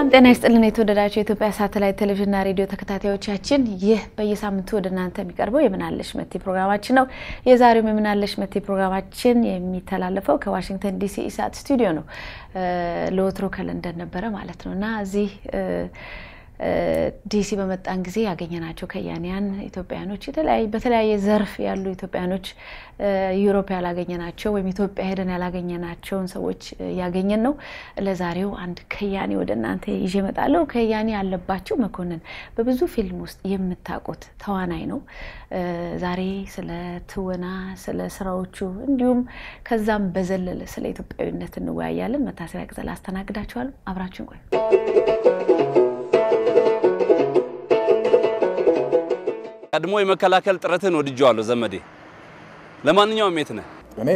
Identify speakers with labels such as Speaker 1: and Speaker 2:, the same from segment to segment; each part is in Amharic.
Speaker 1: ሰላም ጤና ይስጥልን። የተወደዳቸው የኢትዮጵያ ሳተላይት ቴሌቪዥንና ሬዲዮ ተከታታዮቻችን ይህ በየሳምንቱ ወደ እናንተ የሚቀርበው የምናለሽ መቲ ፕሮግራማችን ነው። የዛሬውም የምናለሽ መቲ ፕሮግራማችን የሚተላለፈው ከዋሽንግተን ዲሲ ኢሳት ስቱዲዮ ነው። ለወትሮ ከለንደን ነበረ ማለት ነው እና እዚህ ዲሲ በመጣን ጊዜ ያገኘናቸው ከያንያን ኢትዮጵያኖች በተለያየ ዘርፍ ያሉ ኢትዮጵያኖች ዩሮፕ ያላገኘናቸው ወይም ኢትዮጵያ ሄደን ያላገኘናቸውን ሰዎች እያገኘን ነው። ለዛሬው አንድ ከያኒ ወደ እናንተ ይዤ እመጣለሁ። ከያኒ አለባቸው መኮንን በብዙ ፊልም ውስጥ የምታውቁት ተዋናይ ነው። ዛሬ ስለ ትወና፣ ስለ ስራዎቹ እንዲሁም ከዛም በዘለለ ስለ ኢትዮጵያዊነት እንወያያለን። መታሰቢያ ቅጠል አስተናግዳችኋለሁ። አብራችን ቆዩ።
Speaker 2: ቀድሞ የመከላከል ጥረትን ወድጀዋለሁ። ዘመዴ ለማንኛውም የት ነህ? እኔ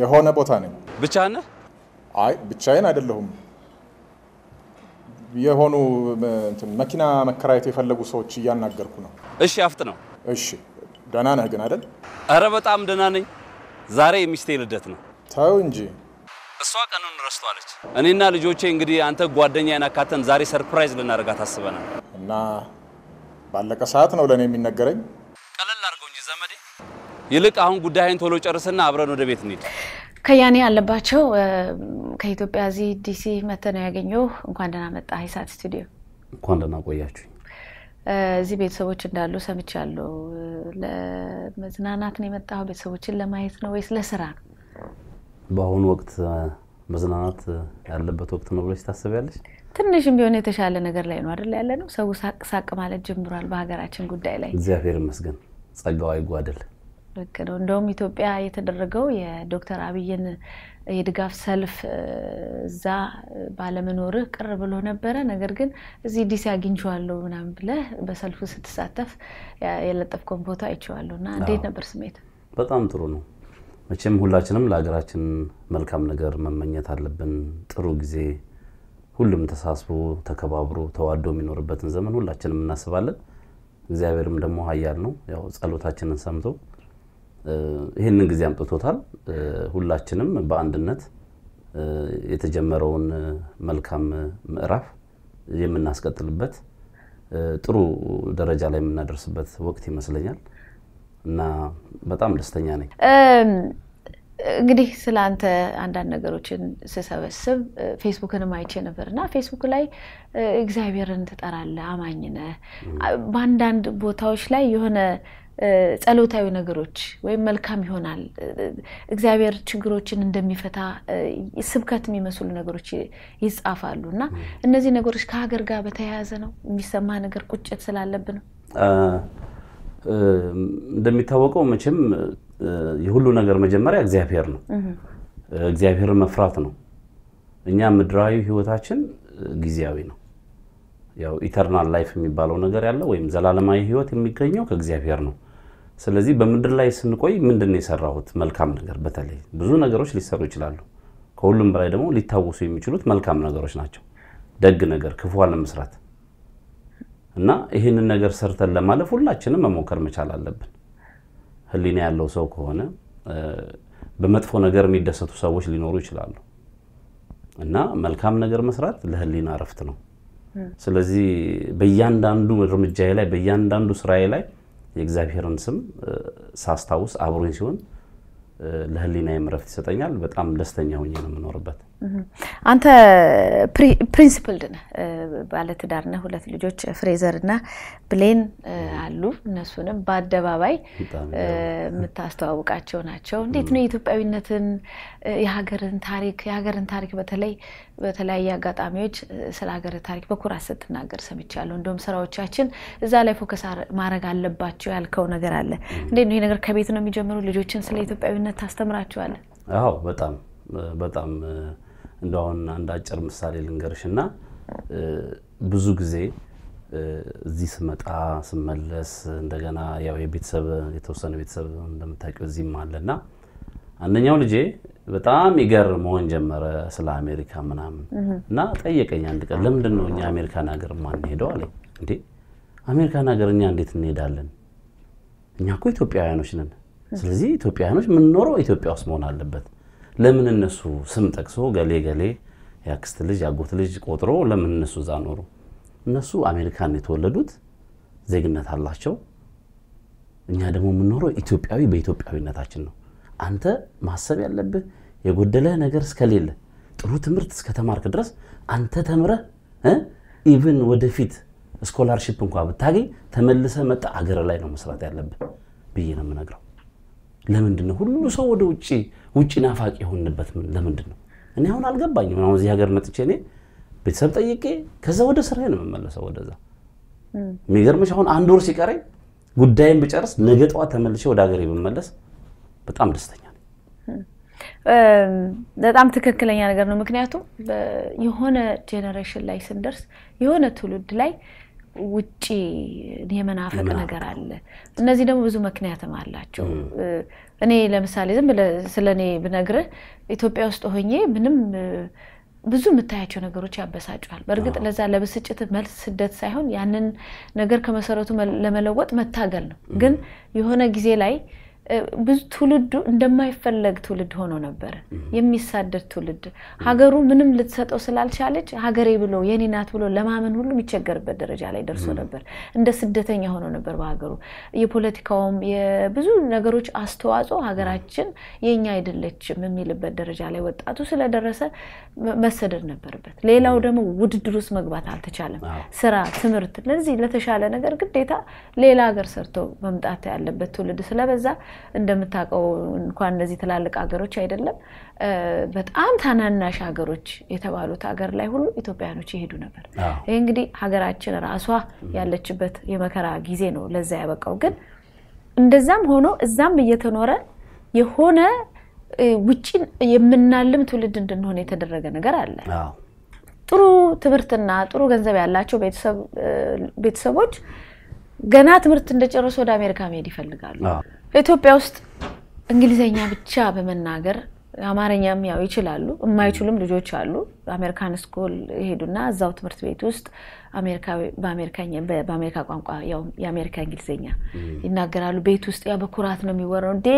Speaker 2: የሆነ ቦታ ነኝ። ብቻ ነህ? አይ ብቻዬን አይደለሁም።
Speaker 1: የሆኑ መኪና መከራየት የፈለጉ
Speaker 2: ሰዎች እያናገርኩ ነው። እሺ ነው። እሺ ደህና ነህ ግን አይደል? ኧረ በጣም ደህና ነኝ። ዛሬ የሚስቴ ልደት ነው። ተው እንጂ እሷ ቀኑን ረስቷለች። እኔና ልጆቼ እንግዲህ አንተ ጓደኛዬን አካተን ዛሬ ሰርፕራይዝ ልናደርጋት አስበናል እና ባለቀ ሰዓት ነው ለእኔ የሚነገረኝ። ቀለል አድርገው እንጂ ዘመዴ። ይልቅ አሁን ጉዳይን ቶሎ ጨርስና አብረን ወደ ቤት እንሂድ።
Speaker 1: ከያኔ አለባቸው ከኢትዮጵያ እዚህ ዲሲ መጥተህ ነው ያገኘው። እንኳን ደህና መጣህ ስቱዲዮ።
Speaker 2: እንኳን ደህና ቆያችሁ።
Speaker 1: እዚህ ቤተሰቦች እንዳሉ ሰምቻለሁ። ለመዝናናት ነው የመጣው ቤተሰቦችን ለማየት ነው ወይስ ለስራ ነው?
Speaker 2: በአሁኑ ወቅት መዝናናት ያለበት ወቅት ነው ብለሽ ታስቢያለሽ?
Speaker 1: ትንሽም ቢሆን የተሻለ ነገር ላይ ነው አይደል ያለ ነው። ሰው ሳቅ ሳቅ ማለት ጀምሯል በሀገራችን ጉዳይ ላይ
Speaker 2: እግዚአብሔር ይመስገን። ጸጋው አይጓደል።
Speaker 1: ልክ ነው። እንደውም ኢትዮጵያ የተደረገው የዶክተር አብይን የድጋፍ ሰልፍ እዛ ባለመኖርህ ቅር ብሎ ነበረ። ነገር ግን እዚህ ዲሲ አግኝቼዋለሁ ምናምን ብለህ በሰልፉ ስትሳተፍ የለጠፍከውን ፎቶ አይቼዋለሁ እና እንዴት ነበር ስሜት?
Speaker 2: በጣም ጥሩ ነው። መቼም ሁላችንም ለሀገራችን መልካም ነገር መመኘት አለብን። ጥሩ ጊዜ ሁሉም ተሳስቦ ተከባብሮ ተዋዶ የሚኖርበትን ዘመን ሁላችንም እናስባለን። እግዚአብሔርም ደግሞ ኃያል ነው። ያው ጸሎታችንን ሰምቶ ይህንን ጊዜ አምጥቶታል። ሁላችንም በአንድነት የተጀመረውን መልካም ምዕራፍ የምናስቀጥልበት ጥሩ ደረጃ ላይ የምናደርስበት ወቅት ይመስለኛል እና በጣም ደስተኛ ነኝ።
Speaker 1: እንግዲህ ስለ አንተ አንዳንድ ነገሮችን ስሰበስብ ፌስቡክንም አይቼ ነበር እና ፌስቡክ ላይ እግዚአብሔርን ትጠራለህ፣ አማኝ ነህ። በአንዳንድ ቦታዎች ላይ የሆነ ጸሎታዊ ነገሮች ወይም መልካም ይሆናል እግዚአብሔር ችግሮችን እንደሚፈታ ስብከት የሚመስሉ ነገሮች ይጻፋሉ እና እነዚህ ነገሮች ከሀገር ጋር በተያያዘ ነው የሚሰማ ነገር ቁጭት ስላለብን
Speaker 2: እንደሚታወቀው መቼም የሁሉ ነገር መጀመሪያ እግዚአብሔር ነው። እግዚአብሔርን መፍራት ነው። እኛ ምድራዊ ህይወታችን ጊዜያዊ ነው። ያው ኢተርናል ላይፍ የሚባለው ነገር ያለው ወይም ዘላለማዊ ህይወት የሚገኘው ከእግዚአብሔር ነው። ስለዚህ በምድር ላይ ስንቆይ ምንድን ነው የሰራሁት መልካም ነገር? በተለይ ብዙ ነገሮች ሊሰሩ ይችላሉ። ከሁሉም በላይ ደግሞ ሊታወሱ የሚችሉት መልካም ነገሮች ናቸው። ደግ ነገር፣ ክፉ አለመስራት እና ይህንን ነገር ሰርተን ለማለፍ ሁላችንም መሞከር መቻል አለብን። ህሊና ያለው ሰው ከሆነ በመጥፎ ነገር የሚደሰቱ ሰዎች ሊኖሩ ይችላሉ እና መልካም ነገር መስራት ለህሊና እረፍት ነው። ስለዚህ በእያንዳንዱ እርምጃዬ ላይ በእያንዳንዱ ስራዬ ላይ የእግዚአብሔርን ስም ሳስታውስ አብሮኝ ሲሆን ለህሊና የምረፍት ይሰጠኛል። በጣም ደስተኛ ሆኜ ነው የምኖርበት።
Speaker 1: አንተ ፕሪንሲፕልድ ነህ፣ ባለትዳር ነህ፣ ሁለት ልጆች ፍሬዘር እና ብሌን አሉ። እነሱንም በአደባባይ የምታስተዋውቃቸው ናቸው። እንዴት ነው የኢትዮጵያዊነትን የሀገርን ታሪክ የሀገርን ታሪክ በተለይ በተለያየ አጋጣሚዎች ስለ ሀገር ታሪክ በኩራት ስትናገር ሰምቻለሁ። እንዲሁም ስራዎቻችን እዛ ላይ ፎከስ ማድረግ አለባቸው ያልከው ነገር አለ። እንዴት ነው ይህ ነገር? ከቤት ነው የሚጀምሩ? ልጆችን ስለ ኢትዮጵያዊነት ታስተምራቸዋል?
Speaker 2: አዎ፣ በጣም በጣም እንደ አሁን አንድ አጭር ምሳሌ ልንገርሽ እና ብዙ ጊዜ እዚህ ስመጣ ስመለስ እንደገና ያው የቤተሰብ የተወሰነ ቤተሰብ እንደምታውቂው እዚህም አለና አንደኛው ልጄ በጣም ይገር መሆን ጀመረ ስለ አሜሪካ ምናምን እና ጠየቀኝ አንድ ቀን ለምንድን ነው እኛ አሜሪካን ሀገር ማንሄደው አለኝ። እንዴ አሜሪካን ሀገር እኛ እንዴት እንሄዳለን? እኛ እኮ ኢትዮጵያውያኖች ነን። ስለዚህ ኢትዮጵያውያኖች የምንኖረው ኢትዮጵያ ውስጥ መሆን አለበት። ለምን እነሱ ስም ጠቅሶ ገሌ ገሌ የአክስት ልጅ የአጎት ልጅ ቆጥሮ ለምን እነሱ እዛ ኖሩ? እነሱ አሜሪካን የተወለዱት ዜግነት አላቸው። እኛ ደግሞ የምንኖረው ኢትዮጵያዊ በኢትዮጵያዊነታችን ነው። አንተ ማሰብ ያለብህ የጎደለህ ነገር እስከሌለ ጥሩ ትምህርት እስከተማርክ ድረስ አንተ ተምረህ ኢቭን ወደፊት ስኮላርሽፕ እንኳ ብታገኝ ተመልሰ መጣ አገር ላይ ነው መስራት ያለብህ ብዬ ነው የምነግረው። ለምንድን ነው ሁሉ ሰው ወደ ውጭ ውጭ ናፋቂ የሆንበት? ለምንድን ነው እኔ አሁን አልገባኝም። አሁን እዚህ ሀገር መጥቼ እኔ ቤተሰብ ጠይቄ ከዛ ወደ ስራ ነው የምመለሰው። ወደዛ የሚገርምሽ አሁን አንድ ወር ሲቀረኝ ጉዳይን ብጨርስ ነገ ጠዋት ተመልሼ ወደ ሀገር ብመለስ በጣም ደስተኛ ነኝ።
Speaker 1: በጣም ትክክለኛ ነገር ነው። ምክንያቱም የሆነ ጄኔሬሽን ላይ ስንደርስ የሆነ ትውልድ ላይ ውጪ የመናፈቅ ነገር አለ። እነዚህ ደግሞ ብዙ ምክንያትም አላቸው። እኔ ለምሳሌ ዝም ስለ እኔ ብነግርህ ኢትዮጵያ ውስጥ ሆኜ ምንም ብዙ የምታያቸው ነገሮች ያበሳጫል። በእርግጥ ለዛ ለብስጭት መልስ ስደት ሳይሆን ያንን ነገር ከመሰረቱ ለመለወጥ መታገል ነው። ግን የሆነ ጊዜ ላይ ብዙ ትውልዱ እንደማይፈለግ ትውልድ ሆኖ ነበረ። የሚሳደድ ትውልድ ሀገሩ ምንም ልትሰጠው ስላልቻለች ሀገሬ ብሎ የኔ ናት ብሎ ለማመን ሁሉ የሚቸገርበት ደረጃ ላይ ደርሶ ነበር። እንደ ስደተኛ ሆኖ ነበር በሀገሩ። የፖለቲካውም የብዙ ነገሮች አስተዋጽኦ ሀገራችን የኛ አይደለችም የሚልበት ደረጃ ላይ ወጣቱ ስለደረሰ መሰደድ ነበርበት ሌላው ደግሞ ውድድር ውስጥ መግባት አልተቻለም። ስራ፣ ትምህርት ለዚህ ለተሻለ ነገር ግዴታ ሌላ ሀገር ሰርቶ መምጣት ያለበት ትውልድ ስለበዛ እንደምታውቀው እንኳን እነዚህ ትላልቅ ሀገሮች አይደለም በጣም ታናናሽ ሀገሮች የተባሉት ሀገር ላይ ሁሉ ኢትዮጵያውያኖች ይሄዱ ነበር። ይህ እንግዲህ ሀገራችን ራሷ ያለችበት የመከራ ጊዜ ነው ለዛ ያበቃው። ግን እንደዛም ሆኖ እዛም እየተኖረ የሆነ ውጪን የምናልም ትውልድ እንድንሆን የተደረገ ነገር አለ። ጥሩ ትምህርትና ጥሩ ገንዘብ ያላቸው ቤተሰቦች ገና ትምህርት እንደጨረሱ ወደ አሜሪካ መሄድ ይፈልጋሉ። ኢትዮጵያ ውስጥ እንግሊዘኛ ብቻ በመናገር አማርኛም ያው ይችላሉ፣ የማይችሉም ልጆች አሉ። አሜሪካን ስኩል ይሄዱና እዛው ትምህርት ቤት ውስጥ በአሜሪካ ቋንቋ ያው የአሜሪካ እንግሊዝኛ ይናገራሉ። ቤት ውስጥ ያው በኩራት ነው የሚወራው። እንዴ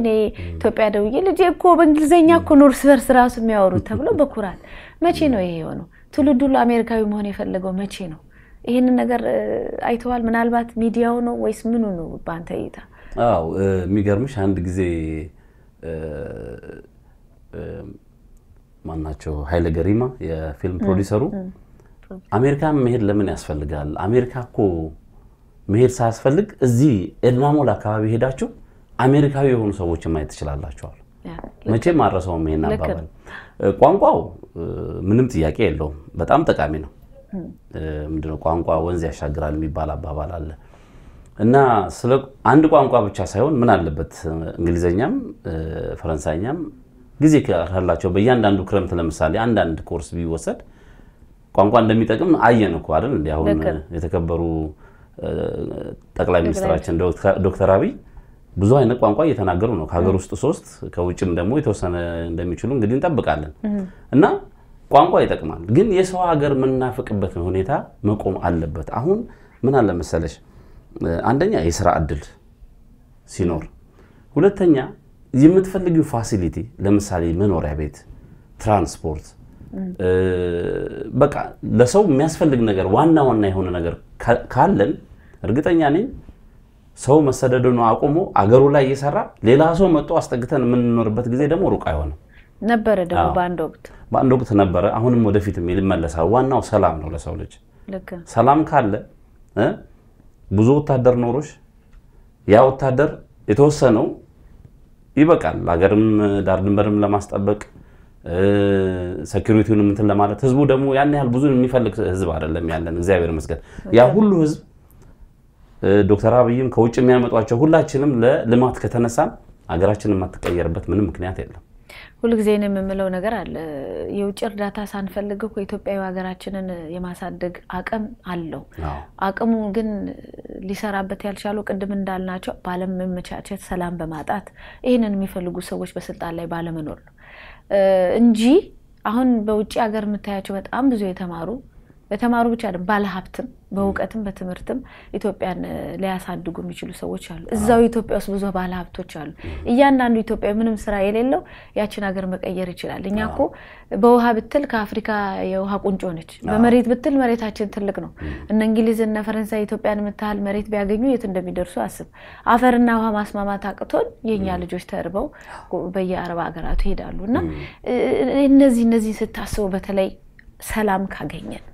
Speaker 1: እኔ ኢትዮጵያ ደውዬ ልጅ እኮ በእንግሊዝኛ እኮ ኖር ስበርስ ራሱ የሚያወሩት ተብሎ በኩራት። መቼ ነው ይሄ የሆነው? ትውልዱ አሜሪካዊ መሆን የፈለገው መቼ ነው? ይህንን ነገር አይተዋል? ምናልባት ሚዲያው ነው ወይስ ምኑ ነው በአንተ እይታ?
Speaker 2: አዎ የሚገርምሽ አንድ ጊዜ ማናቸው ኃይለ ገሪማ የፊልም ፕሮዲሰሩ አሜሪካ መሄድ ለምን ያስፈልጋል? አሜሪካ እኮ መሄድ ሳያስፈልግ እዚህ ኤድማሞል አካባቢ ሄዳችሁ አሜሪካዊ የሆኑ ሰዎችን ማየት ትችላላችኋል። መቼም አረሰውም ይሄን አባባል። ቋንቋው ምንም ጥያቄ የለውም፣ በጣም ጠቃሚ ነው። ምንድነው ቋንቋ ወንዝ ያሻግራል የሚባል አባባል አለ። እና ስለ አንድ ቋንቋ ብቻ ሳይሆን ምን አለበት እንግሊዘኛም ፈረንሳይኛም ጊዜ ካላቸው በእያንዳንዱ ክረምት ለምሳሌ አንዳንድ ኮርስ ቢወሰድ ቋንቋ እንደሚጠቅም አየን እኮ አይደል? እንዲ አሁን የተከበሩ ጠቅላይ ሚኒስትራችን ዶክተር አብይ ብዙ አይነት ቋንቋ እየተናገሩ ነው። ከሀገር ውስጥ ሶስት ከውጭም ደግሞ የተወሰነ እንደሚችሉ እንግዲህ እንጠብቃለን። እና ቋንቋ ይጠቅማል፣ ግን የሰው ሀገር የምናፍቅበት ሁኔታ መቆም አለበት። አሁን ምን አለ መሰለሽ አንደኛ የስራ እድል ሲኖር፣ ሁለተኛ የምትፈልጊው ፋሲሊቲ ለምሳሌ መኖሪያ ቤት፣ ትራንስፖርት በቃ ለሰው የሚያስፈልግ ነገር ዋና ዋና የሆነ ነገር ካለን እርግጠኛ ነኝ ሰው መሰደዱን አቁሞ አገሩ ላይ እየሰራ ሌላ ሰው መጥቶ አስጠግተን የምንኖርበት ጊዜ ደግሞ ሩቅ አይሆንም።
Speaker 1: ነበረ ደግሞ በአንድ ወቅት
Speaker 2: በአንድ ወቅት ነበረ። አሁንም ወደፊት ይመለሳል። ዋናው ሰላም ነው ለሰው ልጅ ሰላም ካለ ብዙ ወታደር ኖሮች ያ ወታደር የተወሰነው ይበቃል፣ ሀገርም ዳር ድንበርም ለማስጠበቅ ሴኪሪቲውን እንትን ለማለት ህዝቡ ደግሞ ያን ያህል ብዙ የሚፈልግ ህዝብ አይደለም ያለን፣ እግዚአብሔር ይመስገን። ያ ሁሉ ህዝብ ዶክተር አብይም ከውጭ የሚያመጧቸው ሁላችንም ለልማት ከተነሳን ሀገራችን የማትቀየርበት ምንም ምክንያት የለም።
Speaker 1: ሁልጊዜ ነው የምምለው ነገር አለ። የውጭ እርዳታ ሳንፈልግ እኮ ኢትዮጵያዊ ሀገራችንን የማሳደግ አቅም አለው። አቅሙ ግን ሊሰራበት ያልቻሉ ቅድም እንዳልናቸው ባለመመቻቸት፣ ሰላም በማጣት ይህንን የሚፈልጉ ሰዎች በስልጣን ላይ ባለመኖር ነው እንጂ አሁን በውጭ ሀገር የምታያቸው በጣም ብዙ የተማሩ በተማሩ ብቻ አይደለም ባለሀብትም በእውቀትም በትምህርትም ኢትዮጵያን ሊያሳድጉ የሚችሉ ሰዎች አሉ። እዛው ኢትዮጵያ ውስጥ ብዙ ባለሀብቶች አሉ። እያንዳንዱ ኢትዮጵያ ምንም ስራ የሌለው ያችን ሀገር መቀየር ይችላል። እኛ እኮ በውሃ ብትል ከአፍሪካ የውሃ ቁንጮ ነች። በመሬት ብትል መሬታችን ትልቅ ነው። እነ እንግሊዝ እነ ፈረንሳይ ኢትዮጵያን የምታህል መሬት ቢያገኙ የት እንደሚደርሱ አስብ። አፈርና ውሃ ማስማማት አቅቶን የእኛ ልጆች ተርበው በየአረብ ሀገራቱ ይሄዳሉ እና እነዚህ እነዚህ ስታስበው በተለይ ሰላም ካገኘን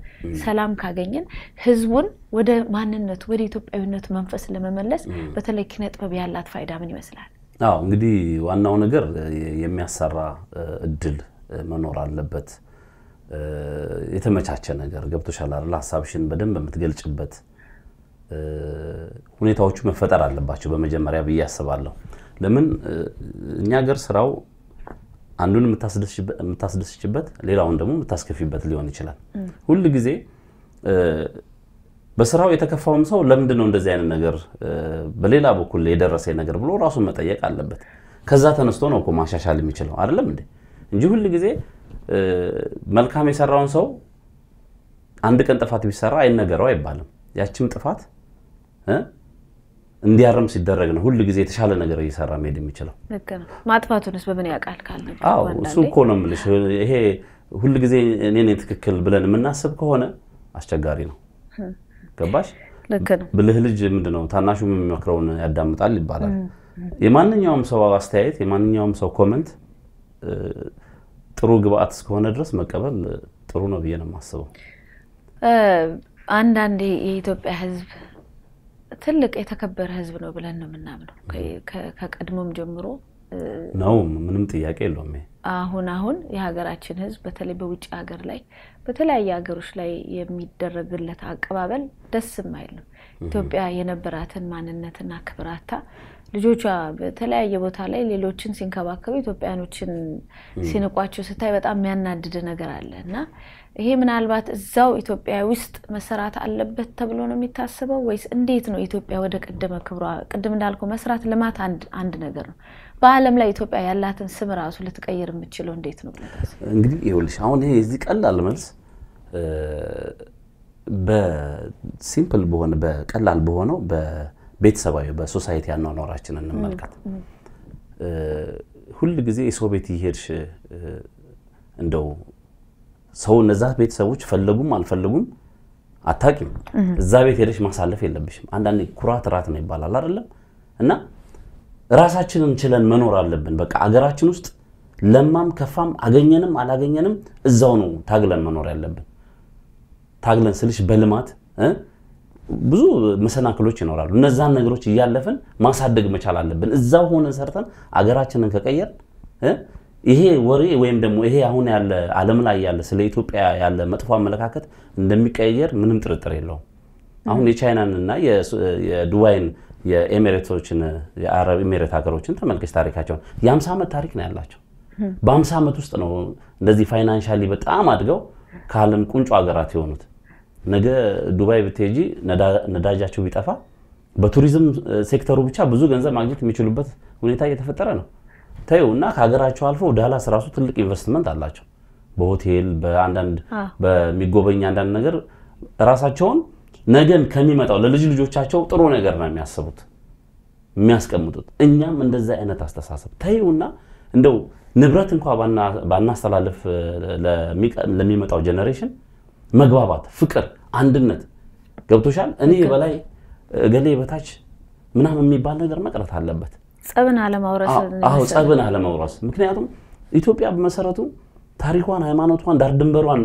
Speaker 1: ሰላም ካገኘን ህዝቡን ወደ ማንነቱ ወደ ኢትዮጵያዊነቱ መንፈስ ለመመለስ በተለይ ኪነ ጥበብ ያላት ፋይዳ ምን ይመስላል?
Speaker 2: አዎ እንግዲህ ዋናው ነገር የሚያሰራ እድል መኖር አለበት። የተመቻቸ ነገር ገብቶሻል አይደል? ሀሳብሽን በደንብ የምትገልጭበት ሁኔታዎቹ መፈጠር አለባቸው በመጀመሪያ ብዬ አስባለሁ። ለምን እኛ ሀገር ስራው አንዱን የምታስደስችበት ሌላውን ደግሞ የምታስከፊበት ሊሆን ይችላል። ሁል ጊዜ በስራው የተከፋውም ሰው ለምንድን ነው እንደዚህ አይነት ነገር በሌላ በኩል የደረሰ ነገር ብሎ ራሱን መጠየቅ አለበት። ከዛ ተነስቶ ነው እኮ ማሻሻል የሚችለው አይደለም እንዴ? እንጂ ሁል ጊዜ መልካም የሰራውን ሰው አንድ ቀን ጥፋት ቢሰራ አይነገረው አይባልም። ያችም ጥፋት እንዲያርም ሲደረግ ነው ሁል ጊዜ የተሻለ ነገር እየሰራ መሄድ የሚችለው።
Speaker 1: ማጥፋቱንስ በምን ያውቃል ካለ እሱ
Speaker 2: እኮ ነው የምልሽ። ይሄ ሁል ጊዜ እኔ ትክክል ብለን የምናስብ ከሆነ አስቸጋሪ ነው። ገባሽ? ብልህ ልጅ ምንድነው ታናሹ የሚመክረውን ያዳምጣል ይባላል። የማንኛውም ሰው አስተያየት፣ የማንኛውም ሰው ኮመንት ጥሩ ግብአት እስከሆነ ድረስ መቀበል ጥሩ ነው ብዬ ነው የማስበው።
Speaker 1: አንዳንድ የኢትዮጵያ ህዝብ ትልቅ የተከበረ ህዝብ ነው ብለን ነው የምናምነው። ከቀድሞም ጀምሮ
Speaker 2: ነው፣ ምንም ጥያቄ የለውም።
Speaker 1: አሁን አሁን የሀገራችን ህዝብ በተለይ በውጭ ሀገር ላይ በተለያየ ሀገሮች ላይ የሚደረግለት አቀባበል ደስ የማይል ነው። ኢትዮጵያ የነበራትን ማንነትና ክብራታ ልጆቿ በተለያየ ቦታ ላይ ሌሎችን ሲንከባከቡ ኢትዮጵያኖችን ሲንቋቸው ስታይ በጣም የሚያናድድ ነገር አለ እና ይሄ ምናልባት እዛው ኢትዮጵያ ውስጥ መሰራት አለበት ተብሎ ነው የሚታስበው ወይስ እንዴት ነው? ኢትዮጵያ ወደ ቅድመ ክብሯ ቅድም እንዳልከው መስራት ልማት አንድ ነገር ነው። በአለም ላይ ኢትዮጵያ ያላትን ስም ራሱ ልትቀይር የምችለው እንዴት ነው?
Speaker 2: እንግዲህ ይኸውልሽ አሁን ይሄ የዚህ ቀላል መልስ በሲምፕል በሆነ በቀላል በሆነው በቤተሰባዊ በሶሳይቲ ያኗኗራችን እንመልከት። ሁል ጊዜ የሰው ቤት ይሄድሽ እንደው ሰው እነዛ ቤተሰቦች ፈለጉም አልፈለጉም አታቂም። እዛ ቤት ሄደሽ ማሳለፍ የለብሽም። አንዳንዴ ኩራት ራት ነው ይባላል አይደለም? እና ራሳችንን ችለን መኖር አለብን። በቃ አገራችን ውስጥ ለማም ከፋም አገኘንም አላገኘንም እዛው ነው ታግለን መኖር ያለብን። ታግለን ስልሽ በልማት ብዙ መሰናክሎች ይኖራሉ። እነዛን ነገሮች እያለፍን ማሳደግ መቻል አለብን። እዛው ሆነን ሰርተን አገራችንን ከቀየር ይሄ ወሬ ወይም ደግሞ ይሄ አሁን ያለ ዓለም ላይ ያለ ስለ ኢትዮጵያ ያለ መጥፎ አመለካከት እንደሚቀየር ምንም ጥርጥር የለውም። አሁን የቻይናን እና የዱባይን የኤሜሬቶችን የአረብ ኤሜሬት ሀገሮችን ተመልከች ታሪካቸውን። የአምሳ ዓመት ታሪክ ነው ያላቸው። በአምሳ ዓመት ውስጥ ነው እንደዚህ ፋይናንሻሊ በጣም አድገው ከዓለም ቁንጮ ሀገራት የሆኑት። ነገ ዱባይ ብትሄጂ ነዳጃቸው ቢጠፋ በቱሪዝም ሴክተሩ ብቻ ብዙ ገንዘብ ማግኘት የሚችሉበት ሁኔታ እየተፈጠረ ነው። ተዩ እና ከሀገራቸው አልፎ ዳላስ ራሱ ትልቅ ኢንቨስትመንት አላቸው። በሆቴል በአንዳንድ በሚጎበኝ አንዳንድ ነገር ራሳቸውን ነገን ከሚመጣው ለልጅ ልጆቻቸው ጥሩ ነገር ነው የሚያስቡት የሚያስቀምጡት። እኛም እንደዛ አይነት አስተሳሰብ ተይውና እንደው ንብረት እንኳ ባናስተላልፍ ለሚመጣው ጀኔሬሽን መግባባት፣ ፍቅር፣ አንድነት ገብቶሻል። እኔ በላይ እገሌ በታች ምናምን የሚባል ነገር መቅረት አለበት።
Speaker 1: ጸብን አለማውረስ ጸብን
Speaker 2: አለማውረስ ምክንያቱም ኢትዮጵያ በመሰረቱ ታሪኳን ሃይማኖቷን ዳር ድንበሯን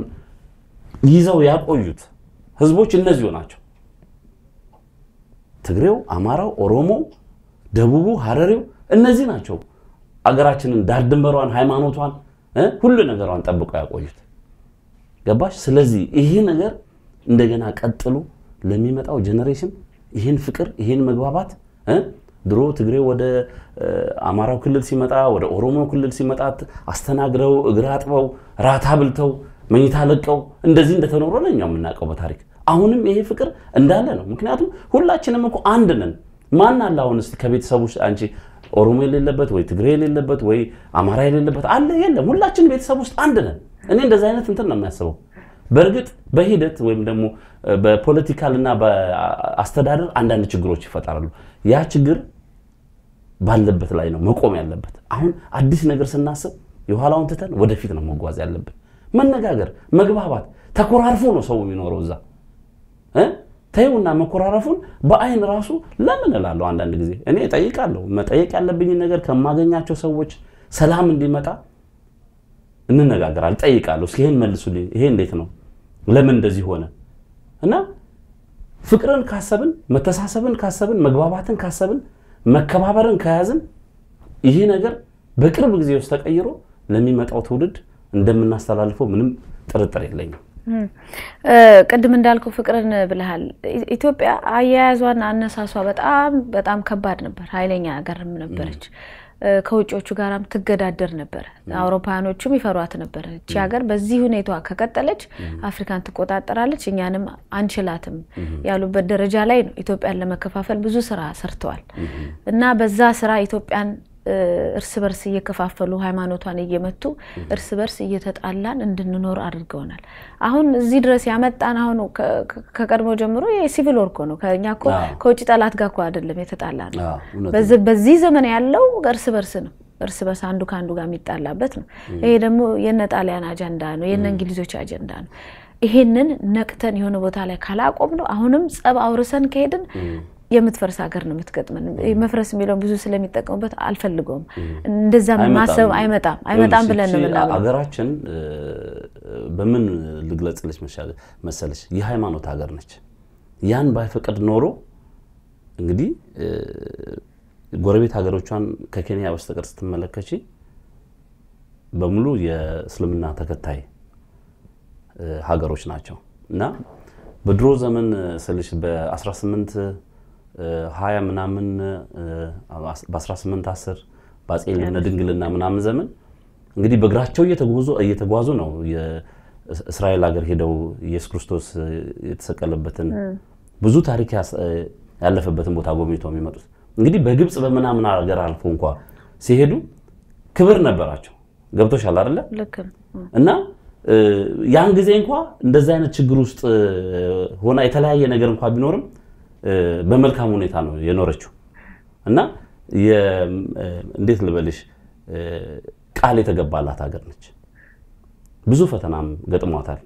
Speaker 2: ይዘው ያቆዩት ህዝቦች እነዚሁ ናቸው ትግሬው አማራው ኦሮሞ ደቡቡ ሀረሪው እነዚህ ናቸው አገራችንን ዳር ድንበሯን ሃይማኖቷን ሁሉ ነገሯን ጠብቀው ያቆዩት ገባሽ ስለዚህ ይሄ ነገር እንደገና ቀጥሎ ለሚመጣው ጀኔሬሽን ይህን ፍቅር ይህን መግባባት ድሮ ትግሬ ወደ አማራው ክልል ሲመጣ ወደ ኦሮሞ ክልል ሲመጣ አስተናግረው እግር አጥበው ራት አብልተው መኝታ ለቀው እንደዚህ እንደተኖረ ነው እኛ የምናውቀው በታሪክ። አሁንም ይሄ ፍቅር እንዳለ ነው። ምክንያቱም ሁላችንም እኮ አንድ ነን። ማን አለ አሁን እስቲ ከቤተሰቦች አንቺ ኦሮሞ የሌለበት ወይ ትግሬ የሌለበት ወይ አማራ የሌለበት አለ? የለም። ሁላችን ቤተሰብ ውስጥ አንድ ነን። እኔ እንደዚህ አይነት እንትን ነው የሚያስበው። በእርግጥ በሂደት ወይም ደግሞ በፖለቲካልና በአስተዳደር አንዳንድ ችግሮች ይፈጠራሉ። ያ ችግር ባለበት ላይ ነው መቆም ያለበት። አሁን አዲስ ነገር ስናስብ የኋላውን ትተን ወደፊት ነው መጓዝ ያለብን። መነጋገር፣ መግባባት። ተኮራርፎ ነው ሰው የሚኖረው እዛ ተይውና መኮራረፉን በአይን ራሱ ለምን እላለሁ። አንዳንድ ጊዜ እኔ እጠይቃለሁ። መጠየቅ ያለብኝን ነገር ከማገኛቸው ሰዎች ሰላም እንዲመጣ እንነጋገራል፣ ጠይቃለሁ። እስኪ ይሄን መልሱልኝ፣ ይሄ እንዴት ነው ለምን እንደዚህ ሆነ እና ፍቅርን ካሰብን፣ መተሳሰብን ካሰብን፣ መግባባትን ካሰብን፣ መከባበርን ከያዝን ይሄ ነገር በቅርብ ጊዜ ውስጥ ተቀይሮ ለሚመጣው ትውልድ እንደምናስተላልፈው ምንም ጥርጥር የለኝም።
Speaker 1: ቅድም እንዳልከው ፍቅርን ብልሃል። ኢትዮጵያ አያያዟና አነሳሷ በጣም በጣም ከባድ ነበር። ኃይለኛ ሀገርም ነበረች። ከውጮቹ ጋራም ትገዳደር ነበር። አውሮፓውያኖቹም ይፈሯት ነበር። እቺ ሀገር በዚህ ሁኔታዋ ከቀጠለች አፍሪካን ትቆጣጠራለች፣ እኛንም አንችላትም ያሉበት ደረጃ ላይ ነው። ኢትዮጵያን ለመከፋፈል ብዙ ስራ ሰርተዋል እና በዛ ስራ ኢትዮጵያን እርስ በርስ እየከፋፈሉ ሃይማኖቷን እየመቱ እርስ በርስ እየተጣላን እንድንኖር አድርገውናል። አሁን እዚህ ድረስ ያመጣን አሁን ከቀድሞ ጀምሮ የሲቪል ወርኮ ነው። ከእኛ እኮ ከውጭ ጠላት ጋር እኮ አይደለም የተጣላ ነው። በዚህ ዘመን ያለው እርስ በርስ ነው። እርስ በርስ አንዱ ከአንዱ ጋር የሚጣላበት ነው። ይሄ ደግሞ የነ ጣሊያን አጀንዳ ነው፣ የነ እንግሊዞች አጀንዳ ነው። ይሄንን ነቅተን የሆነ ቦታ ላይ ካላቆም ነው አሁንም ጸብ አውርሰን ከሄድን የምትፈርስ ሀገር ነው የምትገጥመን። መፍረስ የሚለውን ብዙ ስለሚጠቀሙበት አልፈልገውም። እንደዛ ማሰብ አይመጣም አይመጣም ብለን ነው ምናምን
Speaker 2: ሀገራችን በምን ልግለጽልሽ መሰለሽ የሃይማኖት ሀገር ነች። ያን ባይፈቅድ ኖሮ እንግዲህ ጎረቤት ሀገሮቿን ከኬንያ በስተቀር ስትመለከች በሙሉ የእስልምና ተከታይ ሀገሮች ናቸው እና በድሮ ዘመን ስልሽ በ18 ሀያ ምናምን በ18 አስር በአጼ ልብነ ድንግልና ምናምን ዘመን እንግዲህ በእግራቸው እየተጓዙ ነው የእስራኤል ሀገር ሄደው ኢየሱስ ክርስቶስ የተሰቀለበትን ብዙ ታሪክ ያለፈበትን ቦታ ጎብኝተው የሚመጡት እንግዲህ በግብፅ በምናምን ሀገር አልፎ እንኳ ሲሄዱ ክብር ነበራቸው። ገብቶሻል አይደለ? እና ያን ጊዜ እንኳ እንደዚህ አይነት ችግር ውስጥ ሆና የተለያየ ነገር እንኳ ቢኖርም በመልካም ሁኔታ ነው የኖረችው እና እንዴት ልበልሽ ቃል የተገባላት ሀገር ነች። ብዙ ፈተናም ገጥሟታል፣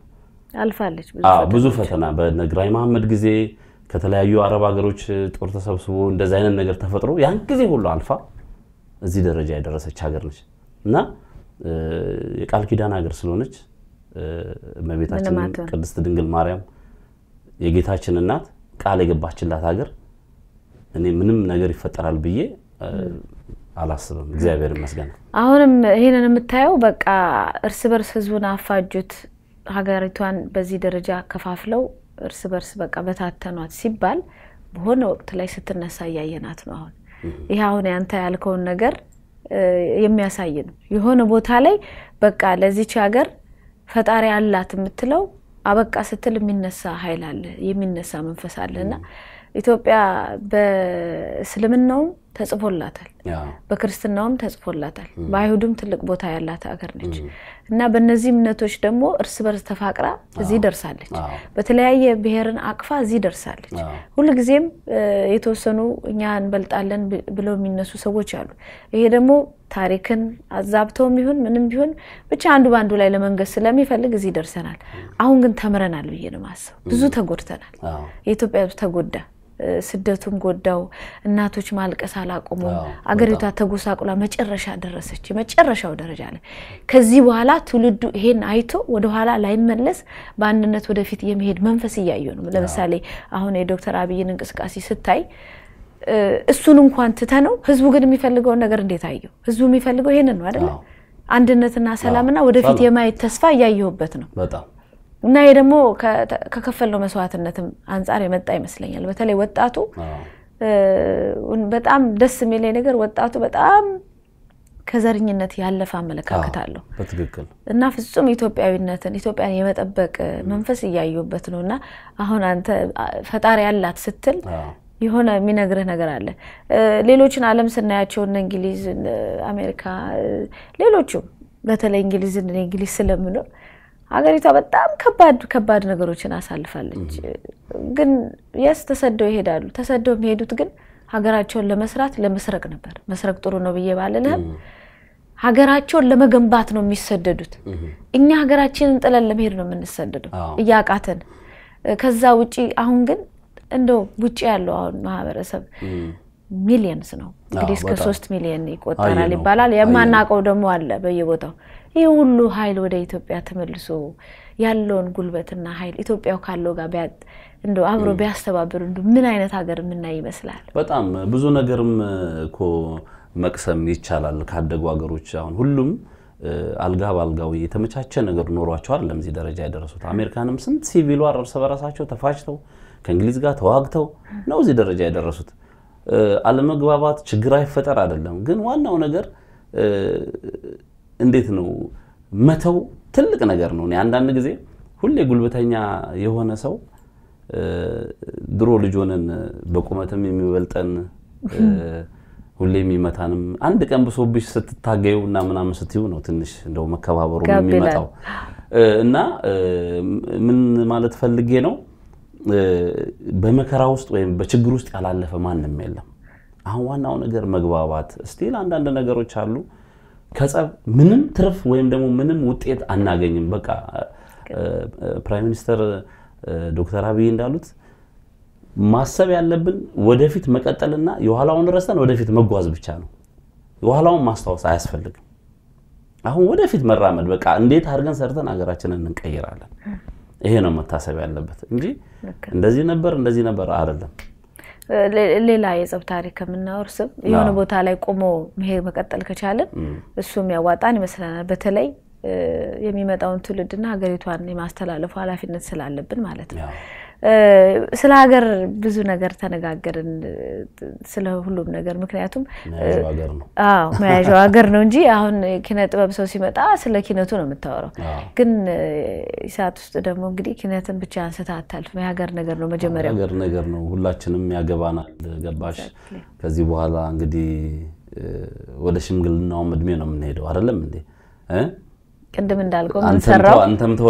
Speaker 1: አልፋለች። ብዙ
Speaker 2: ፈተና በነግራይ መሐመድ ጊዜ ከተለያዩ አረብ ሀገሮች ጦር ተሰብስቦ እንደዚ አይነት ነገር ተፈጥሮ ያን ጊዜ ሁሉ አልፋ እዚህ ደረጃ የደረሰች ሀገር ነች እና የቃል ኪዳን ሀገር ስለሆነች እመቤታችን ቅድስት ድንግል ማርያም የጌታችን እናት ቃል የገባችላት ሀገር እኔ ምንም ነገር ይፈጠራል ብዬ አላስብም። እግዚአብሔር ይመስገን።
Speaker 1: አሁንም ይህንን የምታየው በቃ እርስ በርስ ህዝቡን አፋጁት፣ ሀገሪቷን በዚህ ደረጃ ከፋፍለው እርስ በርስ በቃ በታተኗት ሲባል በሆነ ወቅት ላይ ስትነሳ እያየናት ነው። አሁን ይህ አሁን ያንተ ያልከውን ነገር የሚያሳይ ነው። የሆነ ቦታ ላይ በቃ ለዚች ሀገር ፈጣሪ አላት የምትለው አበቃ ስትል የሚነሳ ኃይል አለ፣ የሚነሳ መንፈስ አለ እና ኢትዮጵያ በእስልምናውም ተጽፎላታል። በክርስትናውም ተጽፎላታል። በአይሁድም ትልቅ ቦታ ያላት ሀገር ነች እና በእነዚህ እምነቶች ደግሞ እርስ በርስ ተፋቅራ እዚህ ደርሳለች። በተለያየ ብሔርን አቅፋ እዚህ ደርሳለች። ሁልጊዜም የተወሰኑ እኛ እንበልጣለን ብለው የሚነሱ ሰዎች አሉ። ይሄ ደግሞ ታሪክን አዛብተውም ይሁን ምንም ቢሆን ብቻ አንዱ በአንዱ ላይ ለመንገስ ስለሚፈልግ እዚህ ደርሰናል። አሁን ግን ተምረናል ብዬ ነው ማሰብ። ብዙ ተጎድተናል። የኢትዮጵያ ተጎዳ። ስደቱም ጎዳው። እናቶች ማልቀስ አላቆሙም። አገሪቷ ተጎሳቁላ መጨረሻ ደረሰች፣ የመጨረሻው ደረጃ ላይ። ከዚህ በኋላ ትውልዱ ይሄን አይቶ ወደኋላ ላይመለስ በአንድነት ወደፊት የመሄድ መንፈስ እያየ ነው። ለምሳሌ አሁን የዶክተር አብይን እንቅስቃሴ ስታይ እሱን እንኳን ትተ ነው ህዝቡ ግን የሚፈልገውን ነገር እንዴት አየው? ህዝቡ የሚፈልገው ይሄንን ነው አይደለ? አንድነትና ሰላምና ወደፊት የማየት ተስፋ እያየሁበት ነው። እና ይሄ ደግሞ ከከፈልነው መስዋዕትነትም አንጻር የመጣ ይመስለኛል። በተለይ ወጣቱ በጣም ደስ የሚለኝ ነገር ወጣቱ በጣም ከዘርኝነት ያለፈ አመለካከት አለው እና ፍጹም ኢትዮጵያዊነትን ኢትዮጵያን የመጠበቅ መንፈስ እያዩበት ነው። እና አሁን አንተ ፈጣሪ ያላት ስትል የሆነ የሚነግርህ ነገር አለ። ሌሎችን ዓለም ስናያቸው እነ እንግሊዝ፣ አሜሪካ፣ ሌሎቹም በተለይ እንግሊዝን እንግሊዝ ስለምኖር ሀገሪቷ በጣም ከባድ ከባድ ነገሮችን አሳልፋለች። ግን የስ ተሰደው ይሄዳሉ። ተሰደው የሚሄዱት ግን ሀገራቸውን ለመስራት ለመስረቅ ነበር። መስረቅ ጥሩ ነው ብዬ ባልልህም ሀገራቸውን ለመገንባት ነው የሚሰደዱት። እኛ ሀገራችንን ጥለን ለመሄድ ነው የምንሰደደው እያቃተን። ከዛ ውጪ አሁን ግን እንደው ውጭ ያለው አሁን ማህበረሰብ ሚሊየንስ ነው እንግዲህ እስከ ሶስት ሚሊየን ይቆጠራል ይባላል። የማናውቀው ደግሞ አለ በየቦታው ይህ ሁሉ ኃይል ወደ ኢትዮጵያ ተመልሶ ያለውን ጉልበትና ኃይል ኢትዮጵያው ካለው ጋር እንደ አብሮ ቢያስተባብር እንዱ ምን አይነት ሀገር የምናይ ይመስላል?
Speaker 2: በጣም ብዙ ነገርም እኮ መቅሰም ይቻላል ካደጉ ሀገሮች። አሁን ሁሉም አልጋ በአልጋው የተመቻቸ ነገር ኖሯቸዋል አይደለም እዚህ ደረጃ የደረሱት። አሜሪካንም ስንት ሲቪሉ እርስ በርሳቸው ተፋጭተው ከእንግሊዝ ጋር ተዋግተው ነው እዚህ ደረጃ የደረሱት። አለመግባባት ችግር አይፈጠር አይደለም፣ ግን ዋናው ነገር እንዴት ነው መተው ትልቅ ነገር ነው። አንዳንድ ጊዜ ሁሌ ጉልበተኛ የሆነ ሰው ድሮ ልጅ ሆነን በቁመትም የሚበልጠን ሁሌ የሚመታንም አንድ ቀን ብሶብሽ ስትታገዩ እና ምናምን ስትዩ ነው ትንሽ እንደው መከባበሩ የሚመጣው እና ምን ማለት ፈልጌ ነው፣ በመከራ ውስጥ ወይም በችግር ውስጥ ያላለፈ ማንም የለም። አሁን ዋናው ነገር መግባባት። እስቲል አንዳንድ ነገሮች አሉ ከጸብ ምንም ትርፍ ወይም ደግሞ ምንም ውጤት አናገኝም። በቃ ፕራይም ሚኒስተር ዶክተር አብይ እንዳሉት ማሰብ ያለብን ወደፊት መቀጠልና የኋላውን ረስተን ወደፊት መጓዝ ብቻ ነው። የኋላውን ማስታወስ አያስፈልግም። አሁን ወደፊት መራመድ በቃ እንዴት አድርገን ሰርተን ሀገራችንን እንቀይራለን። ይሄ ነው መታሰብ ያለበት እንጂ እንደዚህ ነበር እንደዚህ ነበር አይደለም።
Speaker 1: ሌላ የጸብ ታሪክ ከምናወርስም የሆነ ቦታ ላይ ቆሞ መሄድ መቀጠል ከቻለን እሱም ያዋጣን ይመስለናል። በተለይ የሚመጣውን ትውልድና ሀገሪቷን የማስተላለፉ ኃላፊነት ስላለብን ማለት ነው። ስለ ሀገር ብዙ ነገር ተነጋገርን፣ ስለ ሁሉም ነገር። ምክንያቱም መያዣው ሀገር ነው እንጂ አሁን ኪነ ጥበብ ሰው ሲመጣ ስለ ኪነቱ ነው የምታወራው። ግን ሰዓት ውስጥ ደግሞ እንግዲህ ኪነትን ብቻ አንስታ አታልፍም። የሀገር ነገር ነው መጀመሪያ፣ ሀገር
Speaker 2: ነገር ነው ሁላችንም ያገባናል። ገባሽ? ከዚህ በኋላ እንግዲህ ወደ ሽምግልናውም እድሜ ነው የምንሄደው አይደለም እንዴ?
Speaker 1: ቅድም እንዳልከው ምንሰራው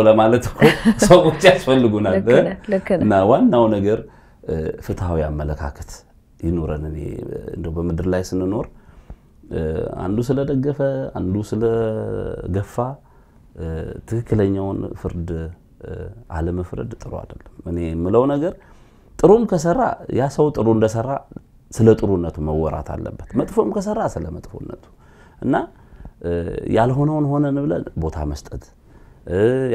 Speaker 2: ለማለት ሰዎች ያስፈልጉናል። እና ዋናው ነገር ፍትሐዊ አመለካከት ይኑረን። እኔ እንደው በምድር ላይ ስንኖር አንዱ ስለደገፈ አንዱ ስለገፋ ትክክለኛውን ፍርድ አለመፍረድ ጥሩ አይደለም። እኔ የምለው ነገር ጥሩም ከሰራ ያ ሰው ጥሩ እንደሰራ ስለ ጥሩነቱ መወራት አለበት፣ መጥፎም ከሰራ ስለ መጥፎነቱ እና ያልሆነውን ሆነን ብለን ቦታ መስጠት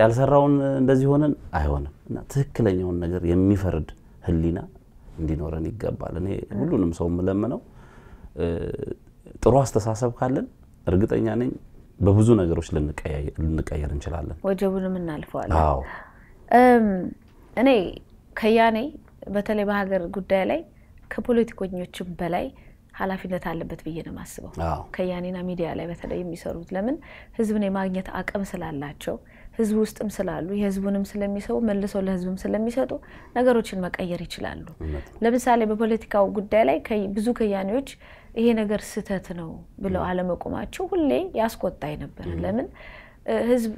Speaker 2: ያልሰራውን እንደዚህ ሆነን አይሆንም እና ትክክለኛውን ነገር የሚፈርድ ህሊና እንዲኖረን ይገባል። እኔ ሁሉንም ሰው የምለምነው ጥሩ አስተሳሰብ ካለን እርግጠኛ ነኝ በብዙ ነገሮች ልንቀየር እንችላለን።
Speaker 1: ወጀቡንም እናልፈዋለን። እኔ ከያኔ በተለይ በሀገር ጉዳይ ላይ ከፖለቲከኞችም በላይ ኃላፊነት አለበት ብዬ ነው የማስበው። ከያኔና ሚዲያ ላይ በተለይ የሚሰሩት ለምን ህዝብን የማግኘት አቅም ስላላቸው ህዝብ ውስጥም ስላሉ የህዝቡንም ስለሚሰቡ መልሰው ለህዝብም ስለሚሰጡ ነገሮችን መቀየር ይችላሉ። ለምሳሌ በፖለቲካው ጉዳይ ላይ ብዙ ከያኔዎች ይሄ ነገር ስህተት ነው ብለው አለመቆማቸው ሁሌ ያስቆጣኝ ነበር። ለምን ህዝብ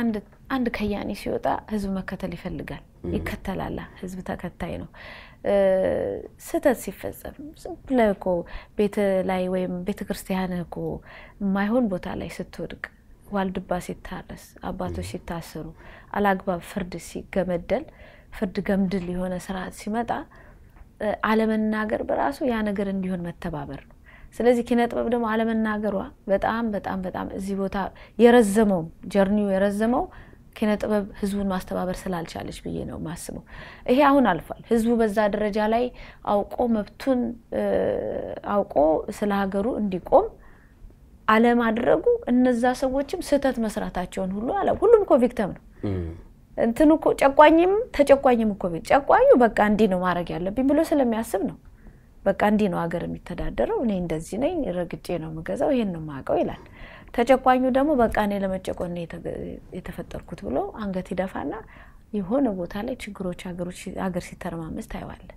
Speaker 1: አንድ አንድ ከያኔ ሲወጣ ህዝብ መከተል ይፈልጋል፣ ይከተላላ። ህዝብ ተከታይ ነው። ስህተት ሲፈጸም ዝም ብለህ እኮ ቤት ላይ ወይም ቤተክርስቲያንህ እኮ የማይሆን ቦታ ላይ ስትወድቅ፣ ዋልድባ ሲታረስ፣ አባቶች ሲታሰሩ፣ አላግባብ ፍርድ ሲገመደል፣ ፍርድ ገምድል የሆነ ስርዓት ሲመጣ አለመናገር በራሱ ያ ነገር እንዲሆን መተባበር ነው። ስለዚህ ኪነ ጥበብ ደግሞ አለመናገሯ በጣም በጣም በጣም እዚህ ቦታ የረዘመው ጀርኒው የረዘመው ኪነ ጥበብ ህዝቡን ማስተባበር ስላልቻለች ብዬ ነው ማስበው። ይሄ አሁን አልፏል። ህዝቡ በዛ ደረጃ ላይ አውቆ መብቱን አውቆ ስለ ሀገሩ እንዲቆም አለማድረጉ እነዛ ሰዎችም ስህተት መስራታቸውን ሁሉ አለ። ሁሉም እኮ ቪክተም ነው። እንትን እኮ ጨቋኝም ተጨቋኝም እኮ ጨቋኙ በቃ እንዲህ ነው ማድረግ ያለብኝ ብሎ ስለሚያስብ ነው። በቃ እንዲህ ነው ሀገር የሚተዳደረው፣ እኔ እንደዚህ ነኝ፣ ረግጬ ነው የምገዛው፣ ይሄን ነው የማውቀው ይላል። ተጨቋኙ ደግሞ በቃ እኔ ለመጨቆን የተፈጠርኩት ብሎ አንገት ይደፋና የሆነ ቦታ ላይ ችግሮች ሀገር ሲተረማመስ ታይዋለ።